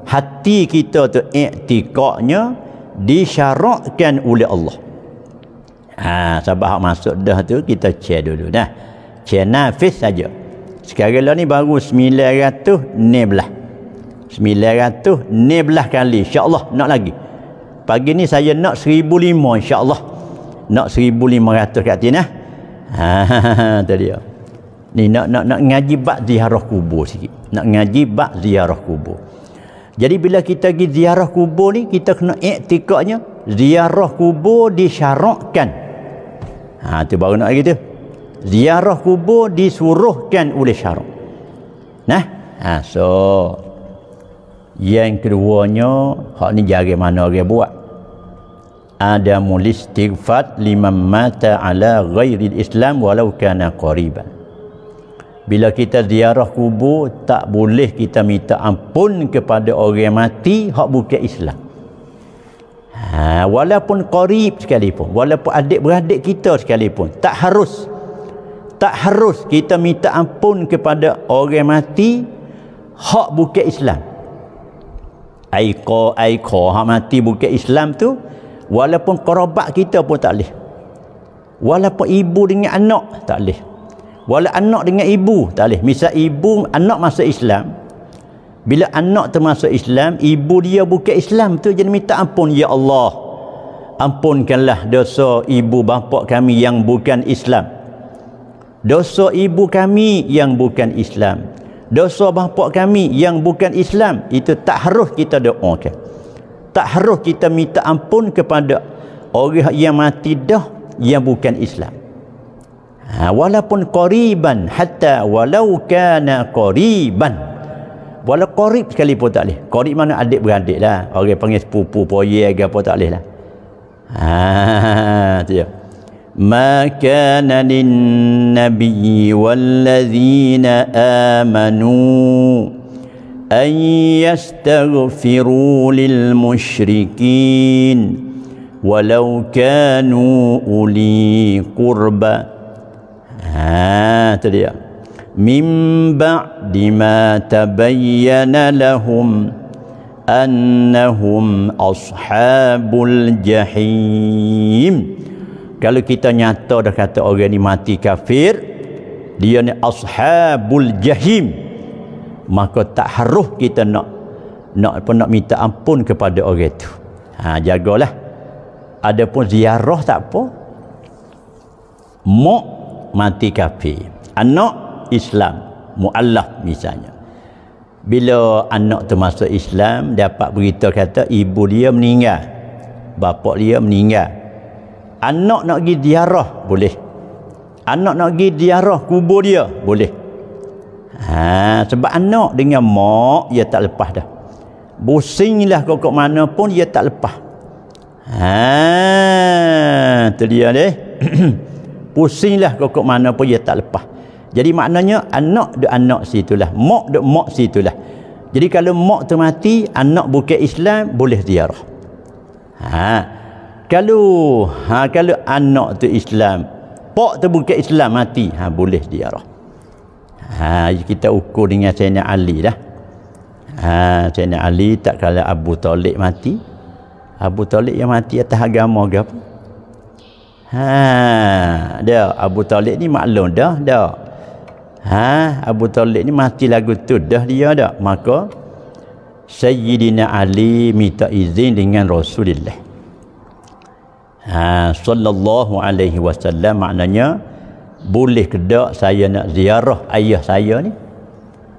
Hati kita tu iktikadnya disyarakkan oleh Allah. Ha, sebab masuk dah tu kita cek dulu dah. Cek nafis saja. Sekarang ni baru 900 nebelah. 900 kali insyaallah nak lagi pagi ni saya nak seribu lima. insyaallah nak 1500 kat sini nah eh? ha, ha, ha, ha tu ni nak nak nak ngaji bab ziarah kubur sikit nak ngaji bab ziarah kubur jadi bila kita pergi ziarah kubur ni kita kena iktikadnya ziarah kubur disyarakkan ha tu baru nak gitu ziarah kubur disuruhkan oleh syarak nah ha so yang keduanya hak ni jari mana orang buat ada mulistighfat lima mata ala ghairi islam walau kana qariban bila kita ziarah kubur tak boleh kita minta ampun kepada orang yang mati hak bukan islam ha, walaupun qarib sekalipun walaupun adik-beradik kita sekalipun tak harus tak harus kita minta ampun kepada orang mati hak bukan Islam aiko aiko ha mati bukit Islam tu walaupun kerabat kita pun tak leh walaupun ibu dengan anak tak leh walaupun anak dengan ibu tak leh misal ibu anak masuk Islam bila anak termasuk Islam ibu dia bukit Islam tu jadi minta ampun ya Allah ampunkanlah dosa ibu bapa kami yang bukan Islam dosa ibu kami yang bukan Islam dosa bapak kami yang bukan Islam itu tak harus kita doakan tak harus kita minta ampun kepada orang yang mati dah yang bukan Islam ha, walaupun koriban hatta walau kana koriban walau korib sekalipun tak boleh korib mana adik beradik lah orang panggil sepupu poye ke apa tak boleh lah Ah, ha, tu ما كان للنبي والذين آمنوا أن يستغفروا للمشركين ولو كانوا أولي قربى هاتريا من بعد ما تبين لهم أنهم أصحاب الجحيم kalau kita nyata dah kata orang ni mati kafir dia ni ashabul jahim maka tak haruh kita nak nak pun nak minta ampun kepada orang tu ha jagalah pun ziarah tak apa mak mati kafir anak Islam muallaf misalnya bila anak tu masuk Islam dapat berita kata ibu dia meninggal bapak dia meninggal anak nak pergi diarah boleh anak nak pergi diarah kubur dia boleh ha, sebab anak dengan mak dia tak lepas dah businglah kau ke mana pun dia tak lepas ha, tu dia ni pusinglah kau ke mana pun dia tak lepas jadi maknanya anak de anak situlah mak de mak situlah jadi kalau mak tu mati anak bukan Islam boleh ziarah ha kalau ha, kalau anak tu Islam pak tu bukan Islam mati ha, boleh ziarah ha, kita ukur dengan Sayyidina Ali dah ha, Sayyidina Ali tak kala Abu Talib mati Abu Talib yang mati atas agama ke apa ha, dia Abu Talib ni maklum dah dah Ha, Abu Talib ni mati lagu tu dah dia dah. Maka Sayyidina Ali minta izin dengan Rasulullah ha, sallallahu alaihi wasallam maknanya boleh ke tak saya nak ziarah ayah saya ni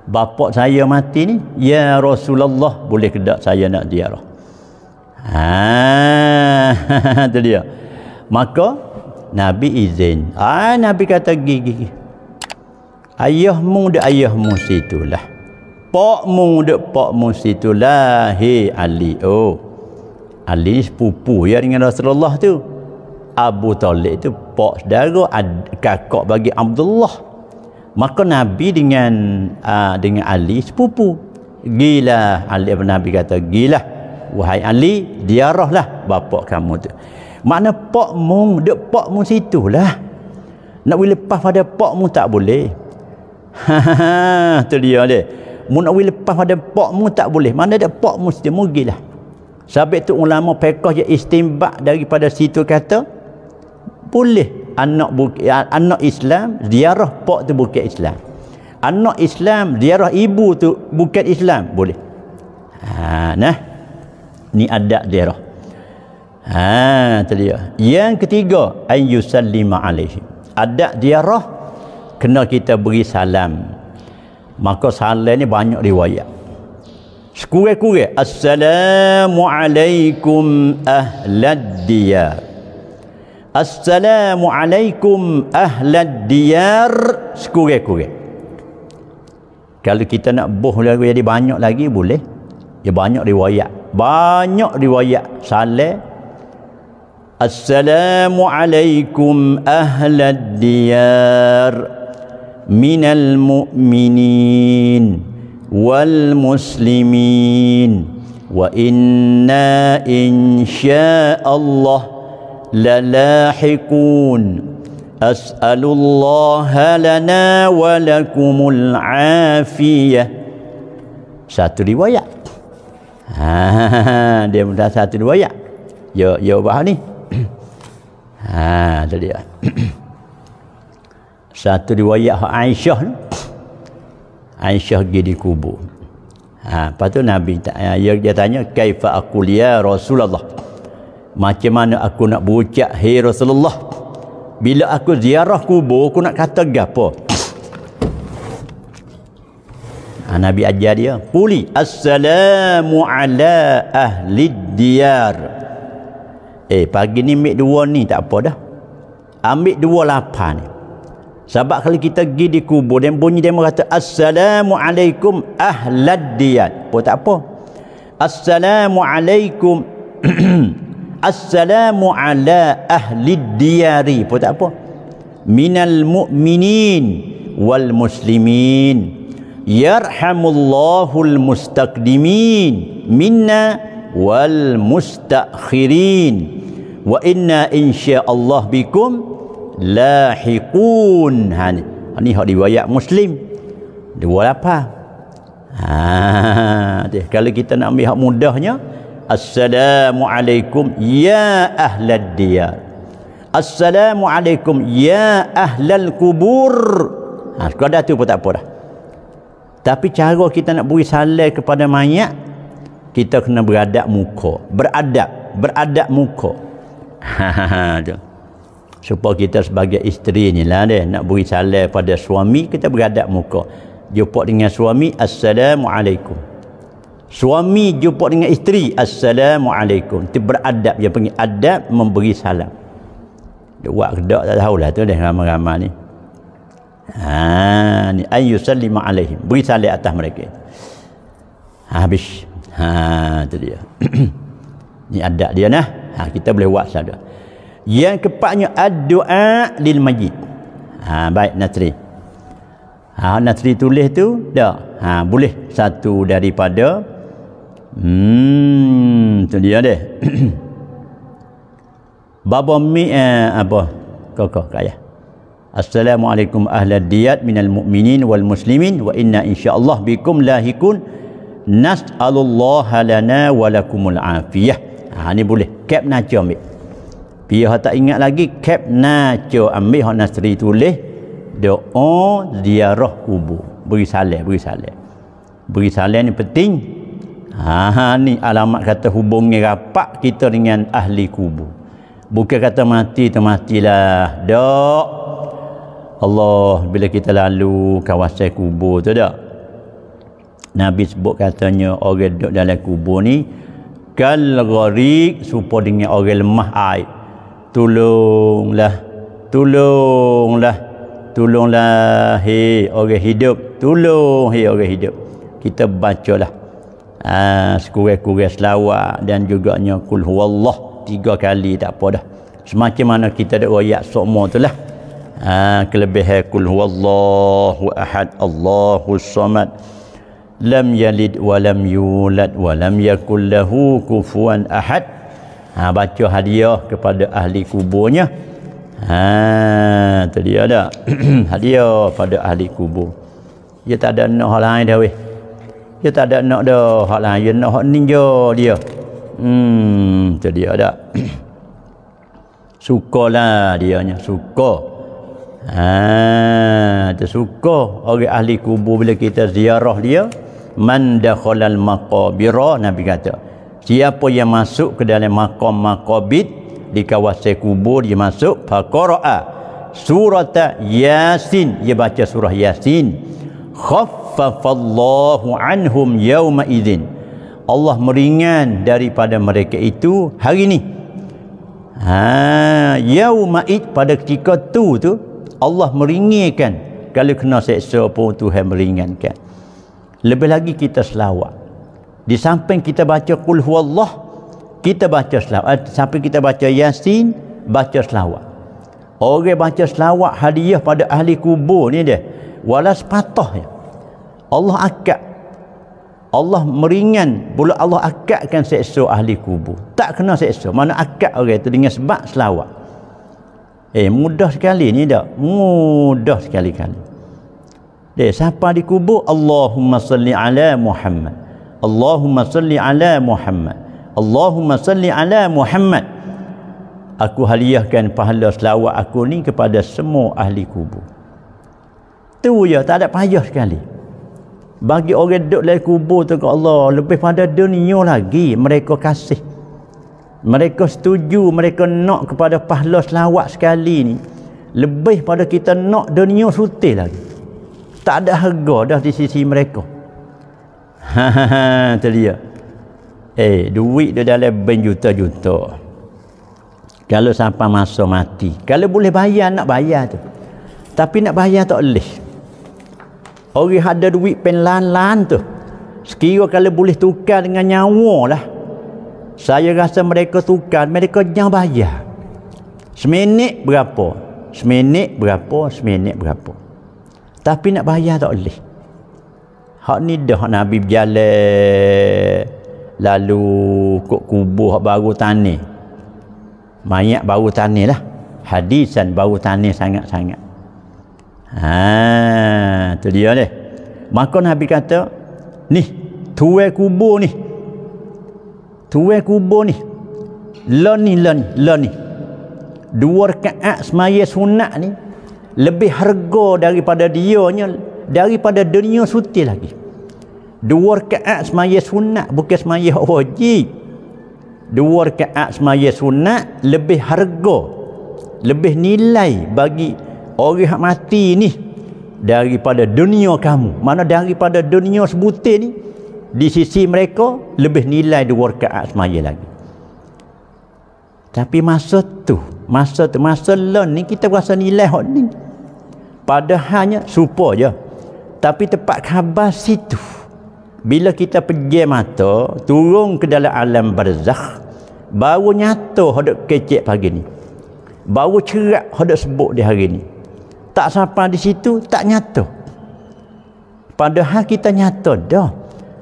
bapak saya mati ni ya Rasulullah boleh ke tak saya nak ziarah ha, itu dia maka Nabi izin ah Nabi kata gigi ayahmu de ayahmu situlah pakmu di pakmu situlah hei Ali oh Ali ni sepupu ya dengan Rasulullah tu Abu Talib tu pak saudara ad, kakak bagi Abdullah maka Nabi dengan uh, dengan Ali sepupu gila Ali bin Nabi kata gila wahai Ali lah bapak kamu tu makna pak mu dek pak mu situ lah nak boleh lepas pada pak mu tak boleh ha tu dia dia mu nak boleh lepas pada pak mu tak boleh mana ada pak mu situ mu gila sebab itu ulama pekoh yang istimbak daripada situ kata boleh anak bukit, anak Islam ziarah pak tu bukit Islam. Anak Islam ziarah ibu tu bukit Islam boleh. Ha nah. Ni ada ziarah. Ha terlihat. Yang ketiga ay yusallima alaihi. Ada ziarah kena kita beri salam. Maka salam ni banyak riwayat. Sekurang-kurang Assalamualaikum ahlad diyar Assalamualaikum ahlad diyar Sekurang-kurang Kalau kita nak buh lagi jadi banyak lagi boleh Ya banyak riwayat Banyak riwayat Salih Assalamualaikum ahlad diyar Minal mu'minin Minal mu'minin wal muslimin wa inna insyaallah lalahiqun as'alullaha lana wa lakumul afiyah satu riwayat ha, dia minta satu riwayat ya ya bah ni ha tadi satu riwayat Aisyah ni Aisyah jadi kubur ha, lepas tu Nabi eh, dia, dia tanya kaifa aku ya Rasulullah macam mana aku nak bucak hei Rasulullah bila aku ziarah kubur aku nak kata apa ha, Nabi ajar dia puli assalamu ala ahli diyar eh pagi ni ambil dua ni tak apa dah ambil dua lapan ni sebab kalau kita pergi di kubur dan bunyi dia kata Assalamualaikum ahladdiyat. Apa oh, tak apa. Assalamualaikum Assalamu ala ahli diyari pun oh, tak apa minal mu'minin wal muslimin yarhamullahul mustaqdimin minna wal mustakhirin wa inna insya Allah bikum lahiqun ha ni ha, ni hak riwayat muslim dua lapa ha kalau kita nak ambil hak mudahnya assalamualaikum ya ahlad diyar assalamualaikum ya ahlal kubur ha kada tu pun tak apa dah tapi cara kita nak beri salam kepada mayat kita kena beradab muka beradab beradab muka ha ha ha supaya kita sebagai isteri ni lah deh, nak beri salam pada suami kita beradab muka jumpa dengan suami Assalamualaikum suami jumpa dengan isteri Assalamualaikum itu beradab dia panggil adab memberi salam dia buat kedok tak tahulah tu deh ramai-ramai ni Ha ni ayu sallim alaihi. beri salam atas mereka. habis. Ha tu dia. ni adab dia nah. Ha kita boleh buat saja yang keempatnya addu'a lil majid ha baik natri ha natri tulis tu dah ha boleh satu daripada hmm tu dia deh baba mi eh, apa kokok kaya assalamualaikum ahli diat minal mu'minin wal muslimin wa inna insyaallah bikum lahikun nas'alullah lana wa lakumul afiyah ha ni boleh cap naca ambil dia hak tak ingat lagi Cap na naco ambil hak nasri tulis doa ziarah kubur. Beri salam, beri salam. Beri salam ni penting. Ha, ha ni alamat kata hubungnya rapat kita dengan ahli Kubu. Bukan kata mati tu matilah. Dak. Allah bila kita lalu kawasan kubur tu dak. Nabi sebut katanya orang duduk dalam kubur ni kal gharik supaya dengan orang lemah air tolonglah tolonglah tolonglah hei orang hidup tolong hei orang hidup kita bacalah ah ha, sekurang kurangnya selawat dan juganya kul huwallah tiga kali tak apa dah semakin mana kita ada ayat semua tu lah Aa, ha, kelebihan kul huwallahu ahad allahu samad lam yalid wa lam yulad wa lam yakul lahu kufuwan ahad ha, baca hadiah kepada ahli kuburnya ha tu dia ada hadiah pada ahli kubur dia tak ada nak hal lain dah weh dia tak ada nak dah hal lain dia nak ninja dia hmm tu dia ada sukalah dia nya suka ha tu suka orang ahli kubur bila kita ziarah dia man dakhalal maqabira nabi kata siapa yang masuk ke dalam makam makobit di kawasan kubur dia masuk faqara surah yasin dia baca surah yasin khaffafallahu anhum yawma idzin Allah meringan daripada mereka itu hari ini ha yawma id pada ketika tu tu Allah meringankan kalau kena seksa pun Tuhan meringankan lebih lagi kita selawat di samping kita baca qul huwallah kita baca selawat eh, sampai kita baca yasin baca selawat orang baca selawat hadiah pada ahli kubur ni dia wala sepatah Allah akad Allah meringan pula Allah akadkan seksa ahli kubur tak kena seksa mana akad orang itu dengan sebab selawat eh mudah sekali ni dah mudah sekali kali dia siapa di kubur Allahumma salli ala Muhammad Allahumma salli ala Muhammad. Allahumma salli ala Muhammad. Aku haliahkan pahala selawat aku ni kepada semua ahli kubur. Tu ya, tak ada payah sekali. Bagi orang duduk dalam kubur tu ke Allah, lebih pada dunia lagi mereka kasih. Mereka setuju, mereka nak kepada pahala selawat sekali ni. Lebih pada kita nak dunia sutih lagi. Tak ada harga dah di sisi mereka. Ha ha ha, Eh, duit dia dalam bank juta-juta. Kalau sampai masa mati. Kalau boleh bayar, nak bayar tu. Tapi nak bayar tak boleh. Orang ada duit penlan-lan tu. Sekiranya kalau boleh tukar dengan nyawa lah. Saya rasa mereka tukar, mereka jangan bayar. Seminit berapa? Seminit berapa? Seminit berapa? Tapi nak bayar tak boleh hak ni dah Nabi berjalan lalu kok kubur hak baru tani mayat baru tani lah hadisan baru tani sangat-sangat ha tu dia ni maka Nabi kata ni tuai kubur ni tuai kubur ni lon lah ni lon lah ni lon lah ni dua rakaat semaya sunat ni lebih harga daripada dia ni daripada dunia suti lagi dua rakaat semaya sunat bukan semaya wajib dua rakaat semaya sunat lebih harga lebih nilai bagi orang yang mati ni daripada dunia kamu mana daripada dunia sebutir ni di sisi mereka lebih nilai dua rakaat semaya lagi tapi masa tu masa tu masa lon ni kita rasa nilai hak ni padahalnya supaya je tapi tempat khabar situ bila kita pergi mata turun ke dalam alam barzakh baru nyata hodok kecek pagi ni baru cerak hodok sebut di hari ni tak sampai di situ tak nyata padahal kita nyata dah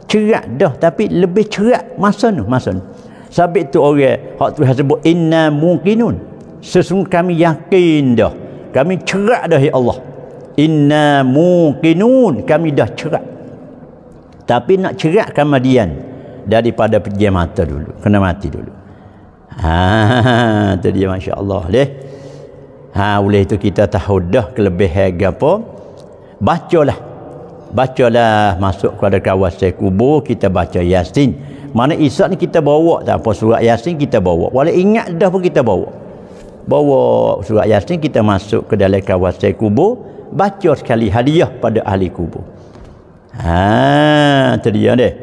cerak dah tapi lebih cerak masa ni masa ni sabit tu orang hak tu sebut inna mungkinun sesungguh kami yakin dah kami cerak dah ya Allah inna muqinun kami dah cerak, tapi nak cerak kemudian daripada pejam mata dulu kena mati dulu ha tu dia masya-Allah leh ha oleh itu kita tahu dah kelebihan gapo bacalah bacalah masuk kepada kawasan kubur kita baca yasin mana isak ni kita bawa tak apa surat yasin kita bawa walau ingat dah pun kita bawa bawa surat yasin kita masuk ke dalam kawasan kubur baca sekali hadiah pada ahli kubur. Ha, tu dia deh.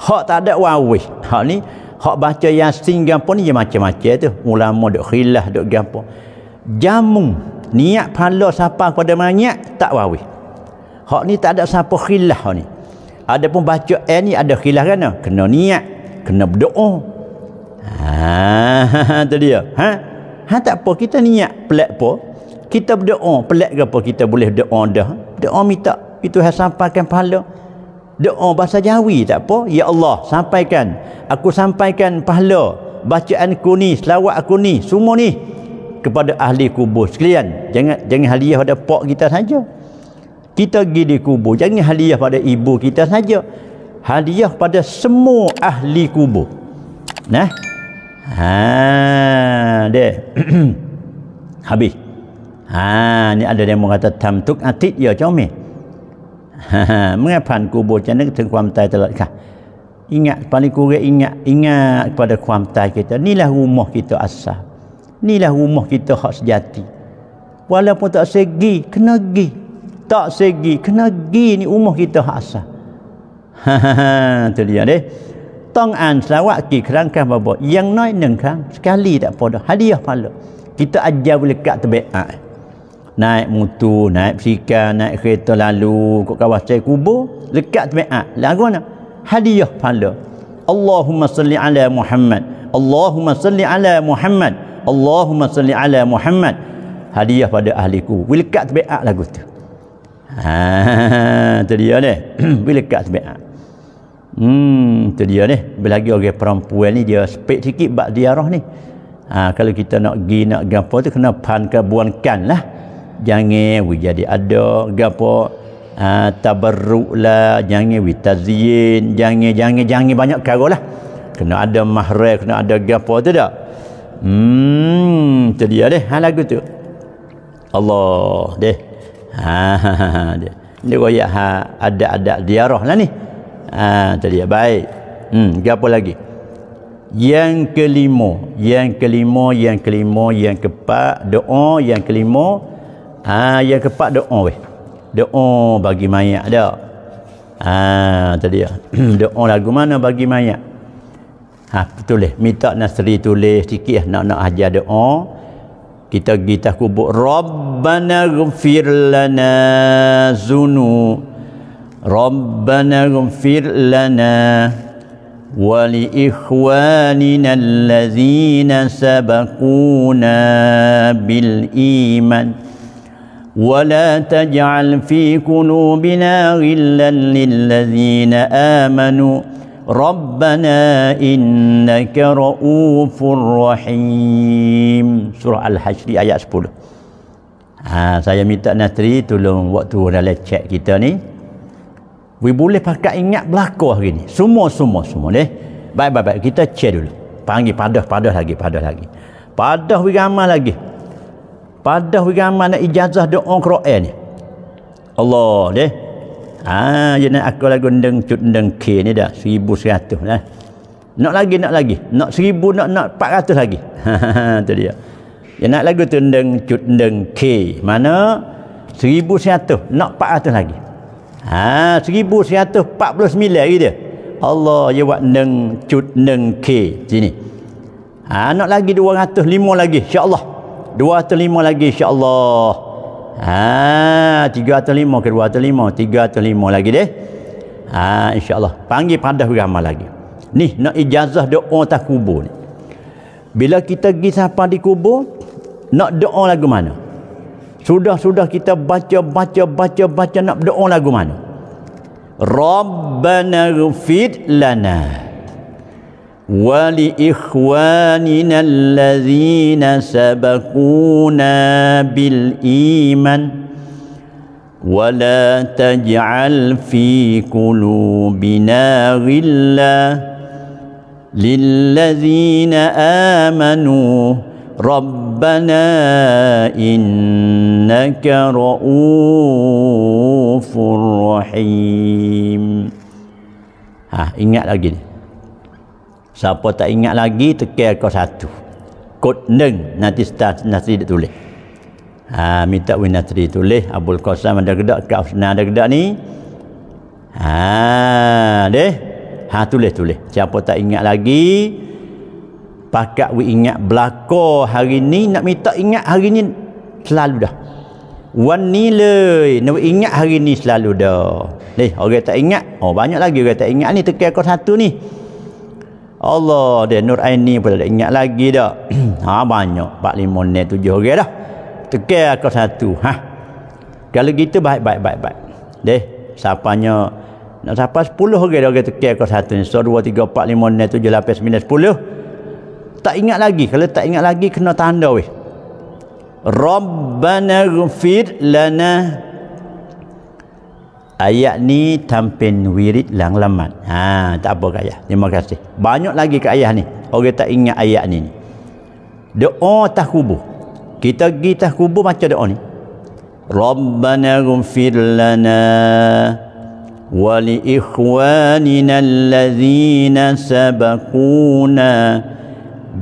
Hak tak ada wawi. Hak ni hak baca Yasin gapo ni macam-macam tu. Ulama dok khilaf dok gapo. Jamu niat pahala siapa kepada banyak tak wawi. Hak ni tak ada siapa khilaf ni. Adapun baca eh ni ada khilaf kan? Kena niat, kena berdoa. Ha, tu dia. Ha? Ha tak apa kita niat pelak apa? kita berdoa pelik ke apa kita boleh doa dah doa minta itu yang sampaikan pahala doa bahasa jawi tak apa ya Allah sampaikan aku sampaikan pahala bacaan ku ni selawat aku ni semua ni kepada ahli kubur sekalian jangan jangan hadiah pada pak kita saja kita pergi di kubur jangan hadiah pada ibu kita saja hadiah pada semua ahli kubur nah ha deh habis Ha ni ada yang mengatakan tam tuk atit ya chau mi. Ha mengapa ha, pan kubur tentang kuam tai telat kah. Ingat paling kurang ingat ingat kepada kuam tai kita. Inilah rumah kita asal. Inilah rumah kita hak sejati. Walaupun tak segi kena gi. Tak segi kena gi ni rumah kita hak asal. Ha, ha, ha tu dia deh. Tong an selawat ki kerangkan bapa. Yang naik nengkang sekali tak pada dah. Hadiah pahala. Kita ajar boleh kat tebaik. Ha naik mutu, naik sikal, naik kereta lalu ke kawah cair kubur, lekat tempat. Lagu mana? Hadiah pahala. Allahumma salli ala Muhammad. Allahumma salli ala Muhammad. Allahumma salli ala Muhammad. Hadiah pada ahli ku. Wilkat tempat lagu tu. Ha, tu dia ni. Wilkat tempat. Hmm, tu dia ni. Belagi orang perempuan ni dia spek sikit bab diarah ni. Ha, kalau kita nak gi nak gapo tu kena pan ke buankan lah jangan we jadi ada gapo ha, tabarruk lah jangan we tazyin jangan jangan jangan banyak perkara lah kena ada mahram kena ada gapo tu dak hmm tu dia deh ha, lagu tu Allah deh ha, ha, ha, ha dia dia goya ha ada ada diarah lah ni ha tu dia baik hmm gapo lagi yang kelima yang kelima yang kelima yang keempat doa yang kelima Ha, ya keempat doa weh. Doa bagi mayat dak. Ha, tadi ya. doa lagu mana bagi mayat? Ha, betul leh. Minta nasri tulis sikit lah. nak-nak ajar doa. Kita pergi tak kubur. Rabbana gfir lana zunu. Rabbana gfir lana wa ikhwanina allazina sabakuna bil iman. ولا تجعل في قلوبنا غلا للذين آمنوا ربنا إنك رؤوف رحيم سورة الحشر آية 10 Ha, saya minta natri tolong waktu dalam chat kita ni. We boleh pakai ingat berlaku hari ni. Semua-semua semua ni. Baik-baik kita chat dulu. Panggil padah-padah lagi, padah lagi. Padah we ramai lagi pada bagaimana ijazah doa Quran ni Allah deh ah jadi aku lagu deng cut deng ke ni dah seribu seratus nak lagi nak lagi nak seribu nak nak empat lagi tu dia yang nak lagu tu deng cut deng ke mana seribu seratus nak empat ratus lagi Ha, seribu seratus empat puluh sembilan gitu. Allah ya buat neng cut neng ke sini. Ha, nak lagi dua ratus lima lagi. InsyaAllah dua atau lima lagi insyaAllah ha, tiga atau lima ke dua atau lima tiga atau lima lagi deh ha, insyaAllah panggil pada ramah lagi ni nak ijazah doa tak kubur ni. bila kita pergi sampai di kubur nak doa lagu mana sudah-sudah kita baca baca baca baca nak doa lagu mana Rabbana gfid lana ولإخواننا الذين سبقونا بالإيمان ولا تجعل في قلوبنا غلا للذين آمنوا ربنا إنك رؤوف رحيم ها آه، ingat lagi ni siapa tak ingat lagi tekel kau satu kod neng nanti start nanti dia tulis ha, minta win nanti tulis Abul Qasim ada gedak ke Afsana ada gedak ni ha, deh ha, tulis tulis siapa tak ingat lagi pakat we ingat belako hari ni nak minta ingat hari ni selalu dah wan nilai nak ingat hari ni selalu dah ni orang tak ingat oh banyak lagi orang tak ingat ni tekan kau satu ni Allah dia Nur Aini pula dia ingat lagi dah. ha banyak 4 5 6 7 orang dah. Tekel aku satu. Ha. Kalau gitu baik baik baik baik. Deh, siapanya nak siapa 10 orang dah orang tekel aku satu ni. So 2 3 4 5 6 7 8 9 10. Tak ingat lagi. Kalau tak ingat lagi kena tanda weh. Rabbana ighfir lana ayat ni tampin wirid lang lamat ha, tak apa kak ayah terima kasih banyak lagi kak ayah ni orang tak ingat ayat ni doa tak kubur kita pergi tak kubur macam doa ni Rabbana gumfir lana wa ikhwanina allazina sabakuna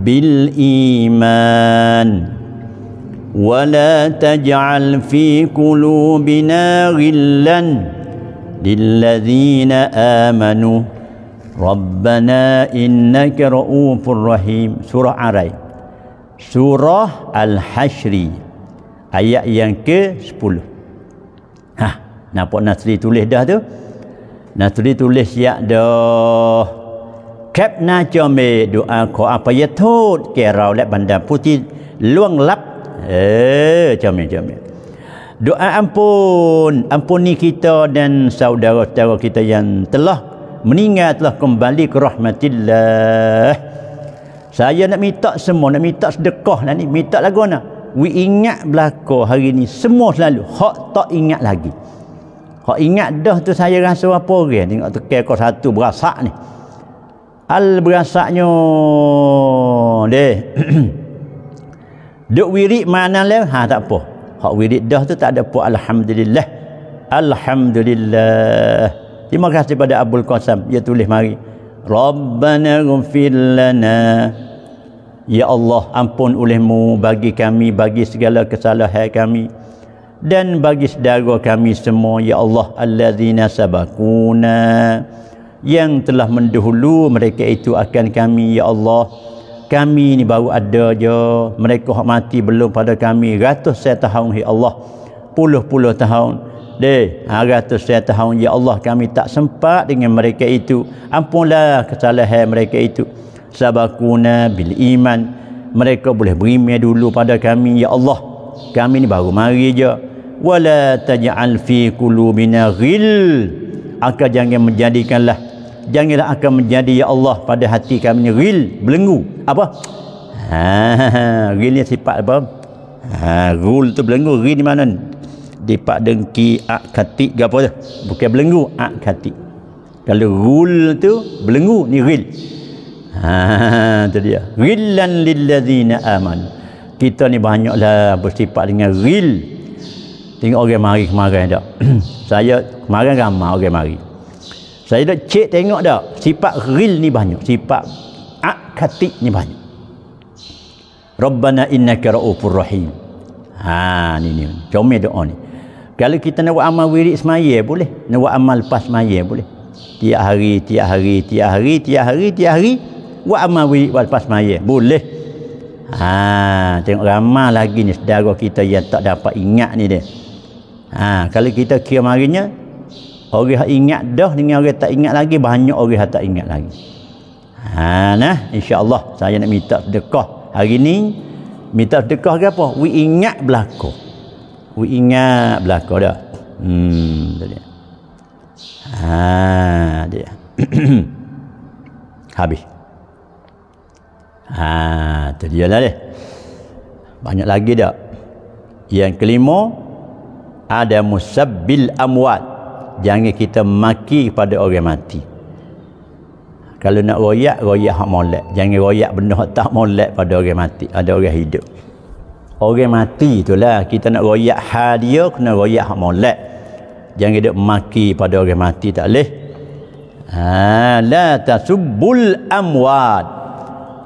bil iman wa taj'al fi qulubina ghillan للذين آمنوا ربنا إنك رؤوف رحيم سورة عري سورة الحشر ayat yang ke-10. Ha, nampak Nasri tulis dah tu. Nasri tulis siap ya dah. Kep na jome doa ko apa ya tot ke rau le bandar putih luang lap. Eh, jome jome doa ampun ampuni kita dan saudara-saudara kita yang telah meninggal telah kembali ke rahmatillah saya nak minta semua nak minta sedekah lah ni minta lagu mana we ingat belaka hari ni semua selalu hak tak ingat lagi hak ingat dah tu saya rasa apa orang okay. tengok tekan kau satu berasak ni Al berasaknya deh duk wirik mana lah ha tak apa Hak wirid dah tu tak ada pun Alhamdulillah. Alhamdulillah. Terima kasih kepada Abul Qasim. Dia tulis mari. Rabbana gufir lana. Ya Allah ampun olehmu bagi kami, bagi segala kesalahan kami. Dan bagi sedara kami semua. Ya Allah. Allazina sabakuna. Yang telah mendahulu mereka itu akan kami. Ya Allah kami ni baru ada je mereka hak mati belum pada kami ratus tahun ya Allah puluh-puluh tahun deh ha, ratus tahun ya Allah kami tak sempat dengan mereka itu ampunlah kesalahan mereka itu sabakuna bil iman mereka boleh berimeh dulu pada kami ya Allah kami ni baru mari je wala taj'al fi qulubina ghil akan jangan menjadikanlah janganlah akan menjadi ya Allah pada hati kami ni ril belenggu apa ha, ril ni sifat apa ha, rul tu belenggu ril di mana di pak dengki ak katik apa tu bukan belenggu ak katik kalau rul tu belenggu ni ril ha, tu dia rilan lillazina aman kita ni banyaklah bersifat dengan ril tengok orang mari kemarin tak saya kemarin ramai orang mari saya dah cek tengok dah sifat ghil ni banyak sifat akati ni banyak Rabbana innaka ra'ufur rahim ha ni ni comel doa ni kalau kita nak buat amal wirid semaya boleh nak buat amal lepas semaya boleh tiap hari tiap hari tiap hari tiap hari tiap hari buat amal wirid lepas semaya boleh ha tengok ramah lagi ni saudara kita yang tak dapat ingat ni dia ha kalau kita kira marinya orang yang ingat dah dengan orang tak ingat lagi banyak orang yang tak ingat lagi ha nah insyaallah saya nak minta sedekah hari ni minta sedekah ke apa we ingat belako we ingat belako dah hmm tu dia ha dia habis ha tu dia lah dia banyak lagi dah yang kelima ada musabbil amwat jangan kita maki pada orang mati kalau nak royak royak hak molek jangan royak benda hak tak molek pada orang mati ada orang hidup orang mati itulah kita nak royak hal dia kena royak hak molek jangan dia maki pada orang mati tak leh ha la tasubbul amwat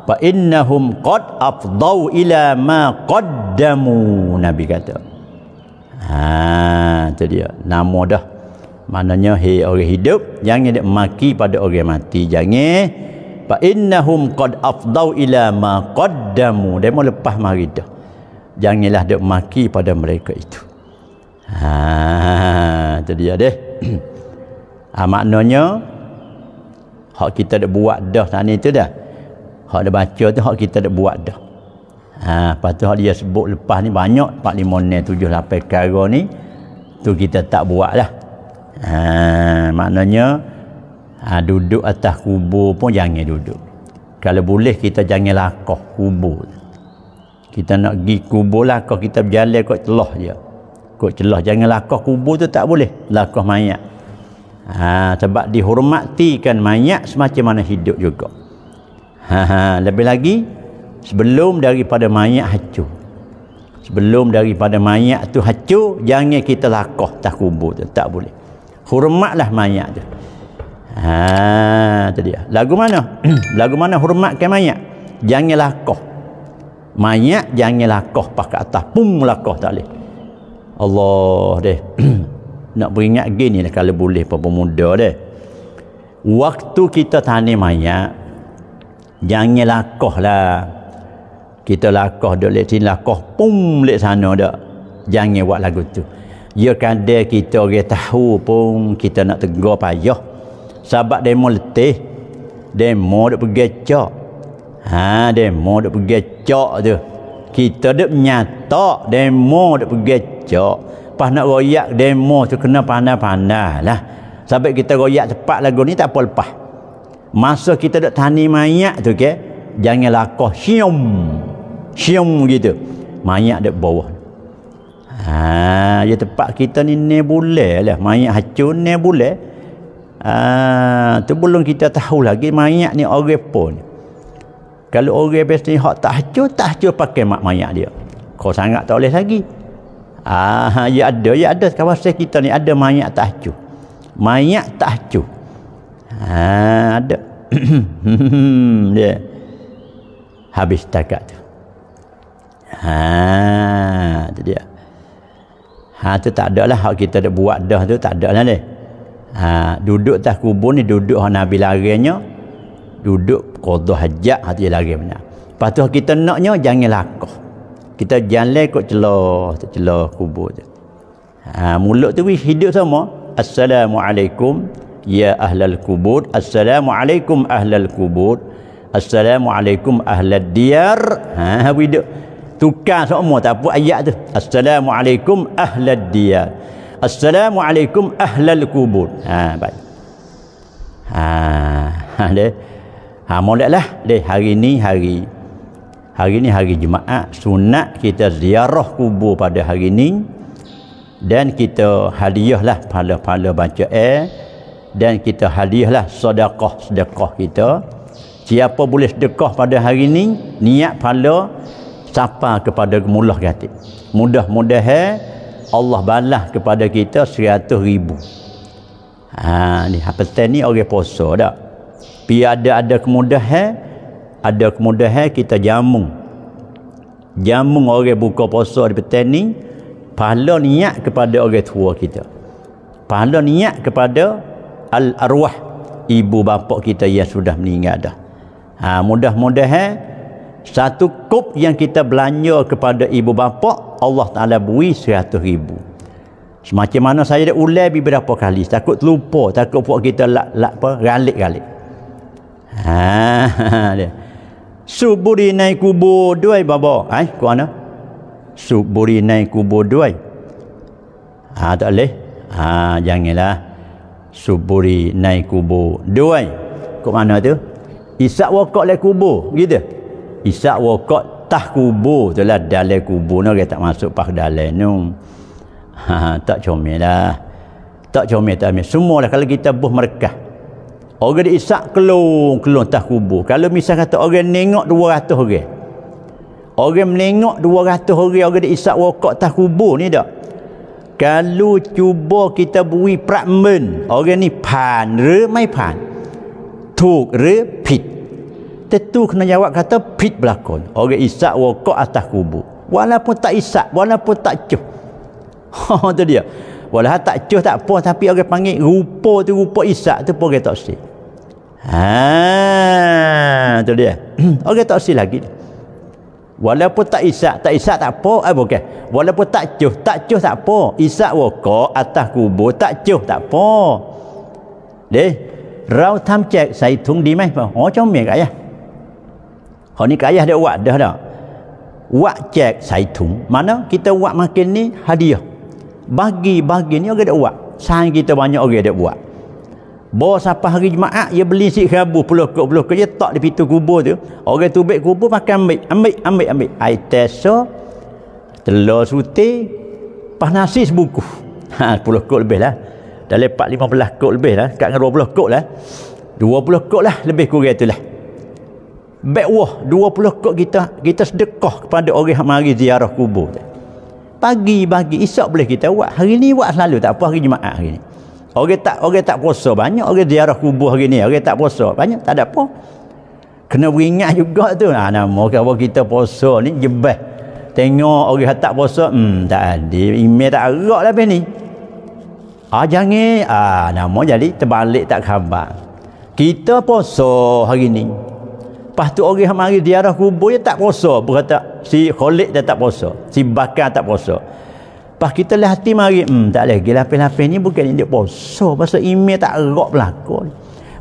fa innahum qad afdau ila ma qaddamu nabi kata ha tu dia nama dah Maknanya hei orang hidup jangan dia maki pada orang mati. Jangan fa innahum qad afdau ila ma qaddamu. Dia mau lepas mari dah. Janganlah dia maki pada mereka itu. Ha, jadi dia deh. ha, maknanya hak kita dah buat dah tadi itu dah. Hak dah baca tu hak kita dah buat dah. Ha, lepas hak dia sebut lepas ni banyak 4 5 6 7 8 perkara ni tu kita tak buat lah ha, maknanya ha, duduk atas kubur pun jangan duduk kalau boleh kita jangan lakuh kubur kita nak pergi kubur lakuh kita berjalan kot celah je kot celah jangan lakuh kubur tu tak boleh lakuh mayat ha, sebab kan mayat semacam mana hidup juga ha, ha, lebih lagi sebelum daripada mayat hancur sebelum daripada mayat tu hancur jangan kita lakuh tak kubur tu tak boleh hormatlah mayat tu ha tu dia lagu mana lagu mana hormat ke mayat jangan lakoh mayat jangan lakoh pakai atas pum lakoh tak boleh Allah deh nak beringat gini lah kalau boleh pun pemuda deh waktu kita tani mayat jangan lakoh lah kita lakoh dok lek sini lakoh pum lek sana dok jangan buat lagu tu ia ya kadar kita orang tahu pun kita nak tegur payah sebab demo letih demo dia pergi cok ha demo dia pergi cok tu kita dia nyata demo dia pergi cok pas nak royak demo tu kena pandai-pandai lah sampai kita royak cepat lagu ni tak apa lepas masa kita dah tani mayak tu ke okay? jangan lakuh syum syum gitu Mayak dia bawah Ha, ya tempat kita ni ni boleh lah. Mayat hacun ni boleh. Ha, tu belum kita tahu lagi mayat ni orang pun. Kalau orang biasa ni hak tak hacun, tak hacun pakai mak mayat dia. Kau sangat tak boleh lagi. Ah, ya ada, ya ada kawasan kita ni ada mayat tak hacun. Mayat tak hacun. Ha, ada. dia habis takat tu. Ha, tu dia. Ha tu tak ada lah hak kita nak buat dah tu tak ada lah ni. Ha duduk tak kubur ni duduk hak Nabi larinya. Duduk kodoh hajat hati dia lari benar. Lepas tu kita naknya jangan lakah. Kita jalan kot celah, tak celah kubur tu. Ha mulut tu hidup sama. Assalamualaikum ya ahlal kubur. Assalamualaikum ahlal kubur. Assalamualaikum ahlal diyar. Ha, ha hidup tukar semua tak apa ayat tu assalamualaikum ahlad dia assalamualaikum ahlal kubur ha baik ha ada ha, ha molatlah deh hari ni hari hari ni hari jumaat sunat kita ziarah kubur pada hari ni dan kita hadiahlah pahala-pahala baca eh dan kita hadiahlah sedekah-sedekah kita siapa boleh sedekah pada hari ni niat pahala capa kepada gemulah katik mudah-mudahan Allah balas kepada kita seratus ribu ha, ni petang ni orang poso tak pi ada ada kemudahan ada kemudahan kita jamung, jamung orang buka poso di petang ni pahala niat kepada orang tua kita pahala niat kepada al arwah ibu bapa kita yang sudah meninggal dah ha, mudah-mudahan mudah satu kop yang kita belanja kepada ibu bapa Allah Ta'ala beri seratus ribu semacam mana saya dah ulang beberapa kali takut terlupa takut buat kita lak, lak apa ralik-ralik ha, suburi naik kubur duai baba eh ke mana suburi naik kubur duai ha, tak boleh ha, janganlah suburi naik kubur duai ke mana tu isak wakak lek kubur gitu isak wakot tah kubur tu lah dalai kubur ni tak masuk pah dalai ni ha, ha, tak comel lah tak comel tak comel semua lah kalau kita buh merekah orang di isak kelung kelung tah kubur kalau misalnya kata orang nengok 200 orang orang menengok 200 orang orang di isak wakot tah kubur ni tak kalau cuba kita beri prakmen orang ni pan re mai pan tuk re pit tentu kena jawab kata pit belakon orang isak wokok atas kubur walaupun tak isak walaupun tak cuh tu dia walaupun tak cuh tak apa tapi orang panggil rupa tu rupa isak tu pun orang tak sih ha, tu dia orang tak si lagi walaupun tak isak tak isak tak apa eh bukan walaupun tak cuh tak cuh tak apa isak wokok atas kubur tak cuh tak apa deh เราทำแจกใส่ถุงดีไหมพ่อหอจอมเมียกไอ้ Ha ni kayah dia buat dah dah. Buat cek saitung. Mana kita buat makin ni hadiah. Bagi-bagi ni orang dia buat. Sang kita banyak orang dia buat. Bawa sampai hari Jumaat, dia beli si kerabu, puluh kot, puluh kot, dia tak di pintu kubur tu. Orang tu ambil kubur, pakai ambil, ambil, ambil, ambil. Air teso, telur suti, pas nasi sebuku. Ha, puluh kot lebih lah. Dah lepak lima belah kot lebih lah. Kat dengan dua puluh kot lah. Dua puluh kot lah, lebih kurang tu lah. Bekwah 20 kot kita kita sedekah kepada orang yang mari ziarah kubur. Pagi bagi isak boleh kita buat. Hari ni buat selalu tak apa hari Jumaat hari ni. Orang tak orang tak puasa banyak orang ziarah kubur hari ni. Orang tak puasa banyak tak ada apa. Kena beringat juga tu. Ha nama kalau kita puasa ni jebah. Tengok orang tak puasa, hmm tak ada email tak arak lah ni. Ah jangan ah nama jadi terbalik tak khabar. Kita puasa hari ni lepas tu orang mari diarah kubur dia tak puasa berkata si Khalid dia tak puasa si Bakar tak puasa lepas kita lihat hati mari hmm, tak boleh pergi lapis-lapis ni bukan dia puasa pasal email tak erok belakang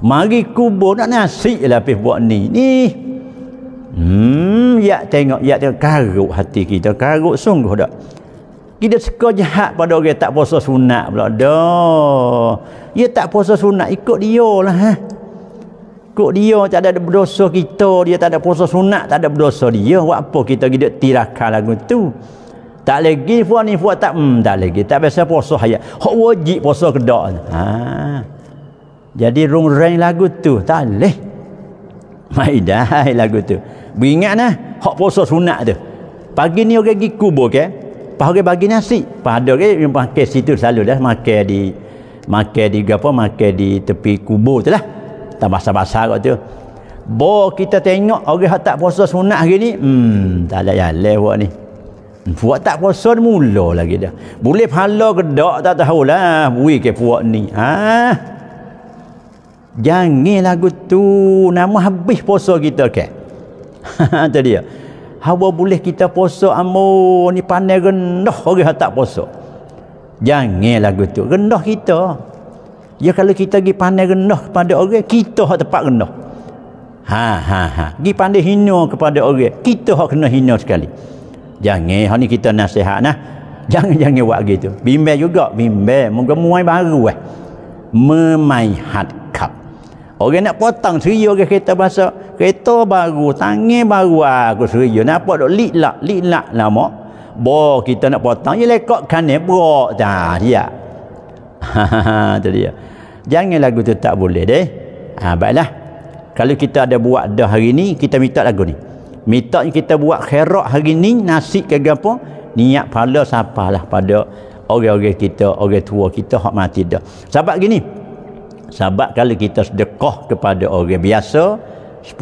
mari kubur nak nasi lapis buat ni ni hmm ya tengok ya tengok karuk hati kita karuk sungguh dah kita suka jahat pada orang tak puasa sunat pula dah dia tak puasa sunat ikut dia lah ha? kok dia tak ada berdosa kita dia tak ada puasa sunat tak ada berdosa dia buat apa kita gidak tirakan lagu tu tak lagi puan ni puan tak hmm, tak lagi tak biasa puasa hayat hak wajib puasa kedak ha jadi rung rang lagu tu tak leh maidai lagu tu beringat nah hak puasa sunat tu pagi ni orang pergi kubur ke pagi bagi nasi pada ke yang situ selalu dah makan di makan di apa makan di tepi kubur tu lah tak basah-basah kot tu bo kita tengok orang yang tak puasa sunat hari ni hmm tak ada jalan buat ni buat tak puasa mula lagi dah boleh pahala ke tak tak lah, buih ke puak ni ha? jangan lagu tu nama habis puasa kita ke tadi ya, Hawa boleh kita puasa ambo ni pandai rendah orang tak puasa. Jangan lagu tu rendah kita. Ya kalau kita pergi pandai renah kepada orang, kita hak tepat renah. Ha ha ha. Gi pandai hina kepada orang, kita hak kena hina sekali. Jangan hak ni kita nasihat nah. Jangan jangan buat gitu. Bimbel juga, bimbel. mungkin muai baru eh. Memai hat kap. Orang nak potong seri orang kereta bahasa, kereta baru, tangan baru ah, aku seri. Napa dok liklak, liklak lama. Bo kita nak potong, ya lekok kan ni, eh, bro. Dah, ya. tu dia. Jangan lagu tu tak boleh deh. Ha baiklah. Kalau kita ada buat dah hari ni, kita minta lagu ni. Minta kita buat khairat hari ni, nasi ke apa, niat pahala sapalah pada orang-orang kita, orang tua kita hak mati dah. Sebab gini. Sebab kalau kita sedekah kepada orang biasa 10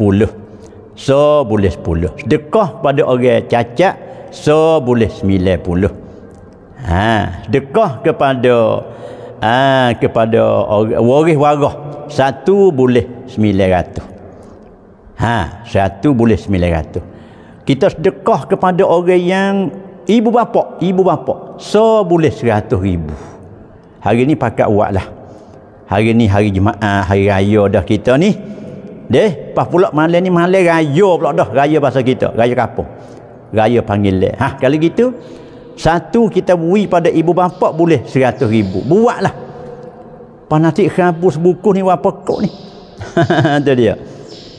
so boleh 10 sedekah pada orang cacat so boleh 90 ha sedekah kepada ha, kepada waris warah satu boleh sembilan ratus ha, satu boleh sembilan ratus kita sedekah kepada orang yang ibu bapa ibu bapa so boleh seratus ribu hari ni pakat uat lah hari ni hari jemaah hari raya dah kita ni deh pas pulak malam ni malam raya pulak dah raya bahasa kita raya kapung raya panggil ha, kalau gitu satu kita beri pada ibu bapa boleh seratus ribu buatlah panatik khabus buku ni berapa kok ni itu dia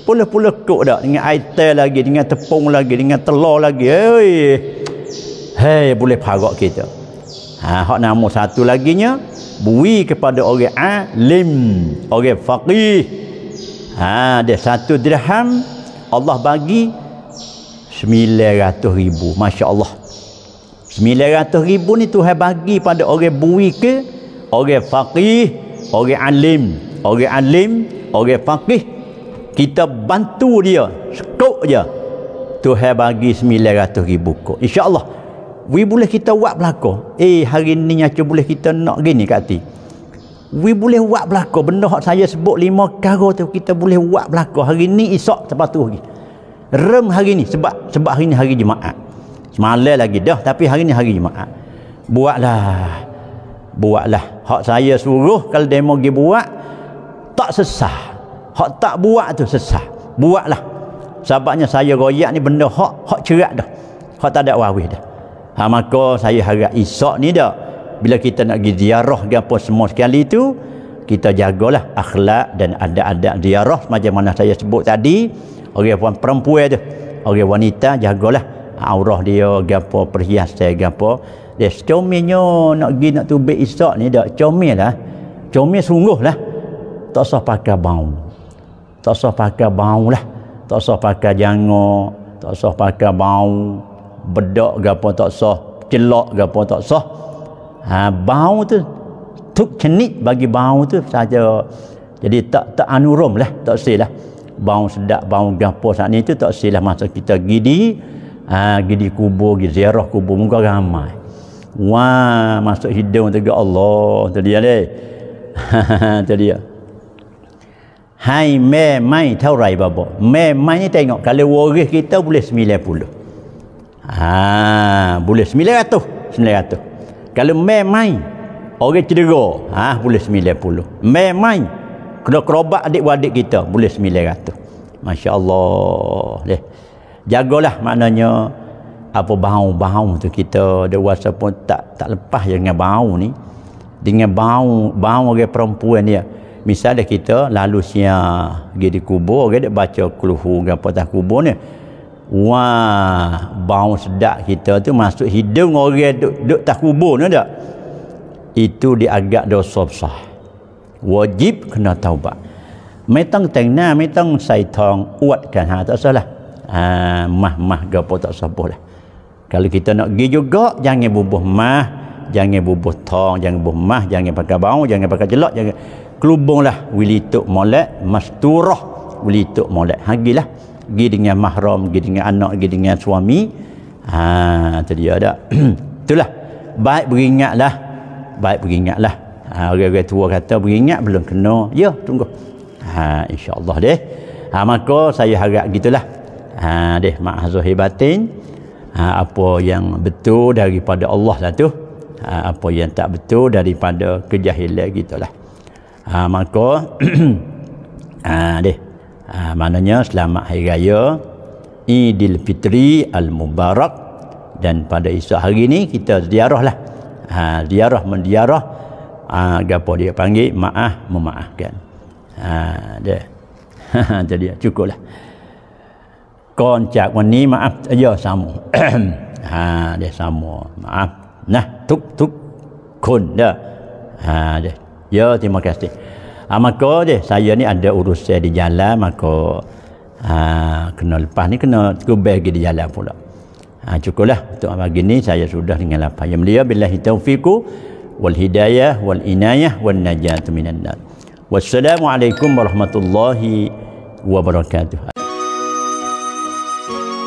pula-pula kok dah dengan air lagi dengan tepung lagi dengan telur lagi hei hei boleh parak kita ha, hak nama satu laginya beri kepada orang alim orang faqih ha, dia satu dirham Allah bagi sembilan ratus ribu Masya Allah 900 ribu ni Tuhan bagi pada orang bui ke orang faqih orang alim orang alim orang faqih kita bantu dia sekup je Tuhan bagi 900 ribu kok insyaAllah we boleh kita buat belakang eh hari ni nyaca boleh kita nak gini kati we boleh buat belakang benda yang saya sebut lima kara tu kita boleh buat belakang hari ni isok sebab tu lagi rem hari ni sebab sebab hari ni hari jemaat Semalam lagi dah tapi hari ni hari Jumaat. Buatlah. Buatlah. Hak saya suruh kalau demo gi buat tak sesah. Hak tak buat tu sesah. Buatlah. Sebabnya saya royak ni benda hak hak cerak dah. Hak tak ada wawi dah. Ha maka saya harap esok ni dah bila kita nak pergi ziarah ke apa semua sekali tu kita jagalah akhlak dan adat-adat ziarah macam mana saya sebut tadi orang perempuan tu orang wanita jagalah aurah dia gapo perhiasan saya gapo dia comelnya nak gi nak tubik isak ni dak comel lah comel sungguh lah tak usah pakai bau tak usah pakai bau lah tak usah pakai jango tak usah pakai bau bedak gapo tak usah celak gapo tak usah ha bau tu tuk cenik bagi bau tu saja jadi tak tak anurum lah tak silah bau sedap bau gapo saat ni tu tak silah masa kita gidi Ha, pergi gidi kubur pergi ziarah kubur muka ramai wah masuk hidung tu Allah Tadi dia ni tu dia hai memai tau rai babo Mai ni tengok kalau waris kita boleh 90 ha boleh 900 900 kalau Mai, orang cedera ha boleh 90 Mai, kena kerobak adik-adik kita boleh 900 masya-Allah deh jagalah maknanya apa bau-bau tu kita ada rasa pun tak tak lepas je dengan bau ni dengan bau bau orang perempuan dia misalnya kita lalu sia pergi di kubur orang dia baca kluhu dengan patah kubur ni wah bau sedap kita tu masuk hidung orang duduk, duduk tak kubur ni tak itu diagak dosa besar wajib kena taubat metang tengna metang saitong uatkan ha tak salah Ha, mah mah gapo tak sabar lah kalau kita nak pergi juga jangan bubuh mah jangan bubuh tong jangan bubuh mah jangan pakai bau jangan pakai celok, jangan kelubung lah wili tok molek masturah wili tok molek hagilah pergi dengan mahram pergi dengan anak pergi dengan suami ha tadi ada itulah baik lah, baik lah. lah. ha orang-orang tua kata beringat belum kena ya tunggu ha insyaallah deh ha maka saya harap gitulah ha deh mak zahibatin ha, apa yang betul daripada Allah satu lah ha, apa yang tak betul daripada kejahilan gitulah. lah ha, maka ha deh ha, maknanya selamat hari raya Idil Fitri Al Mubarak dan pada esok hari ni kita ziarahlah ha ziarah mendiarah ha, apa dia panggil maaf memaafkan ha dia jadi cukup lah ก่อนจากวันนี้มาอัย่อสามโมฮ่าเดี๋ยวสามโมมาอัพนะทุกทุกคนเด้อฮ่าเดี๋ยวเยอะที่มาแก่สิอามาก็เดี๋ยวสายนี้อันเดออุรุสเซดิจัลละมาก็อาคุณลูกป้านี่คุณลูกเบกิดิจัลละพูดละอาชุกุลละตัวมาเกินนี้สายสุดาถึงแล้วพายมเลียบิลลาฮิตาอูฟิกุ والهدايه والعنايه والنجاه من النار والسلام عليكم ورحمه الله وبركاته